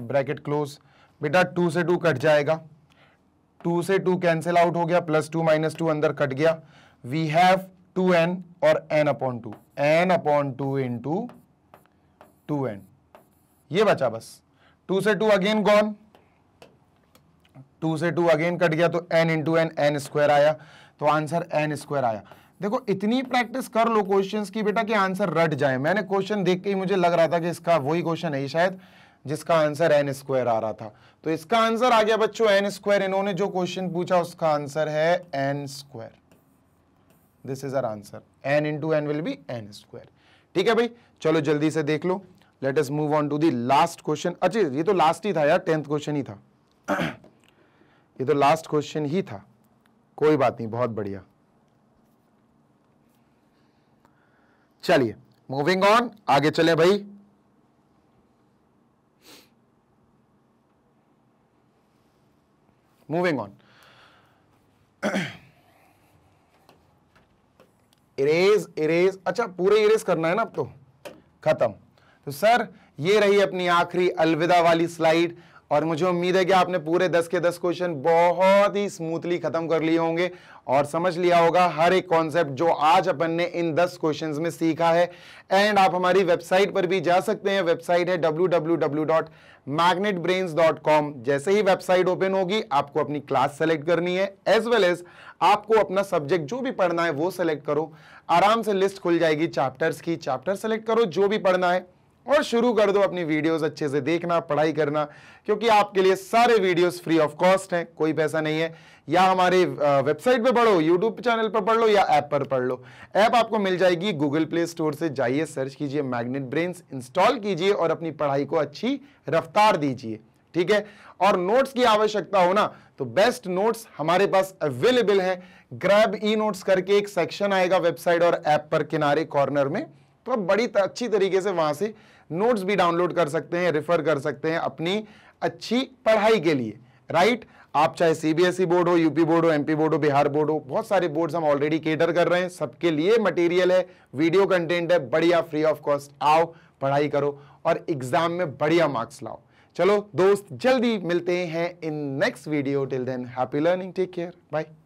ब्रैकेट क्लोज बेटा टू से टू कट जाएगा टू से टू कैंसिल आउट हो गया प्लस टू माइनस टू अंदर कट गया वी हैव टू एन और n upon two n upon two into two n ये बचा बस टू से टू अगेन गॉन टू से टू अगेन कट गया तो n into N N square आया तो आंसर एन स्क्वायर आया देखो इतनी प्रैक्टिस कर लो क्वेश्चंस की बेटा कि आंसर रट जाए मैंने क्वेश्चन देख के ही मुझे लग रहा था कि इसका वही क्वेश्चन है शायद जिसका आंसर एन स्क्वायर आ रहा था तो इसका आंसर आ गया बच्चों एन स्क्वायर इन्होंने जो क्वेश्चन पूछा उसका आंसर है n square this is our answer n into n will be n square ठीक है भाई चलो जल्दी से देख लो let's move on to the last question अच्छा ये तो लास्ट ही था यार टेंथ क्वेश्चन ही था ये तो लास्ट क्वेश्चन ही था कोई बात नहीं बहुत बढ़िया चलिए मूविंग ऑन आगे चले भाई मूविंग ऑन इरेज इरेज अच्छा पूरे इरेज करना है ना अब तो खत्म तो सर ये रही अपनी आखिरी अलविदा वाली स्लाइड और मुझे उम्मीद है कि आपने पूरे 10 के 10 क्वेश्चन बहुत ही स्मूथली खत्म कर लिए होंगे और समझ लिया होगा हर एक कॉन्सेप्ट जो आज अपन ने इन 10 क्वेश्चंस में सीखा है एंड आप हमारी वेबसाइट पर भी जा सकते हैं वेबसाइट है www.magnetbrains.com जैसे ही वेबसाइट ओपन होगी आपको अपनी क्लास सेलेक्ट करनी है एज वेल एज आपको अपना सब्जेक्ट जो भी पढ़ना है वो सेलेक्ट करो आराम से लिस्ट खुल जाएगी चैप्टर्स की चैप्टर सेलेक्ट करो जो भी पढ़ना है और शुरू कर दो अपनी वीडियोस अच्छे से देखना पढ़ाई करना क्योंकि आपके लिए सारे वीडियोस फ्री ऑफ कॉस्ट हैं कोई पैसा नहीं है या हमारे वेबसाइट पे पढ़ो यूट्यूब चैनल पर पढ़ लो या ऐप पर पढ़ लो ऐप आपको मिल जाएगी गूगल प्ले स्टोर से जाइए सर्च कीजिए मैग्नेट ब्रेन इंस्टॉल कीजिए और अपनी पढ़ाई को अच्छी रफ्तार दीजिए ठीक है और नोट्स की आवश्यकता हो ना तो बेस्ट नोट्स हमारे पास अवेलेबल है ग्रैब ई नोट्स करके एक सेक्शन आएगा वेबसाइट और ऐप पर किनारे कॉर्नर में तो आप बड़ी अच्छी तरीके से वहां से नोट्स भी डाउनलोड कर सकते हैं रेफ़र कर सकते हैं अपनी अच्छी पढ़ाई के लिए राइट आप चाहे सीबीएसई बोर्ड e हो यूपी बोर्ड हो एमपी बोर्ड हो बिहार बोर्ड हो बहुत सारे बोर्ड्स हम ऑलरेडी केटर कर रहे हैं सबके लिए मटेरियल है वीडियो कंटेंट है बढ़िया फ्री ऑफ कॉस्ट आओ पढ़ाई करो और एग्जाम में बढ़िया मार्क्स लाओ चलो दोस्त जल्दी मिलते हैं in next video till then happy learning take care bye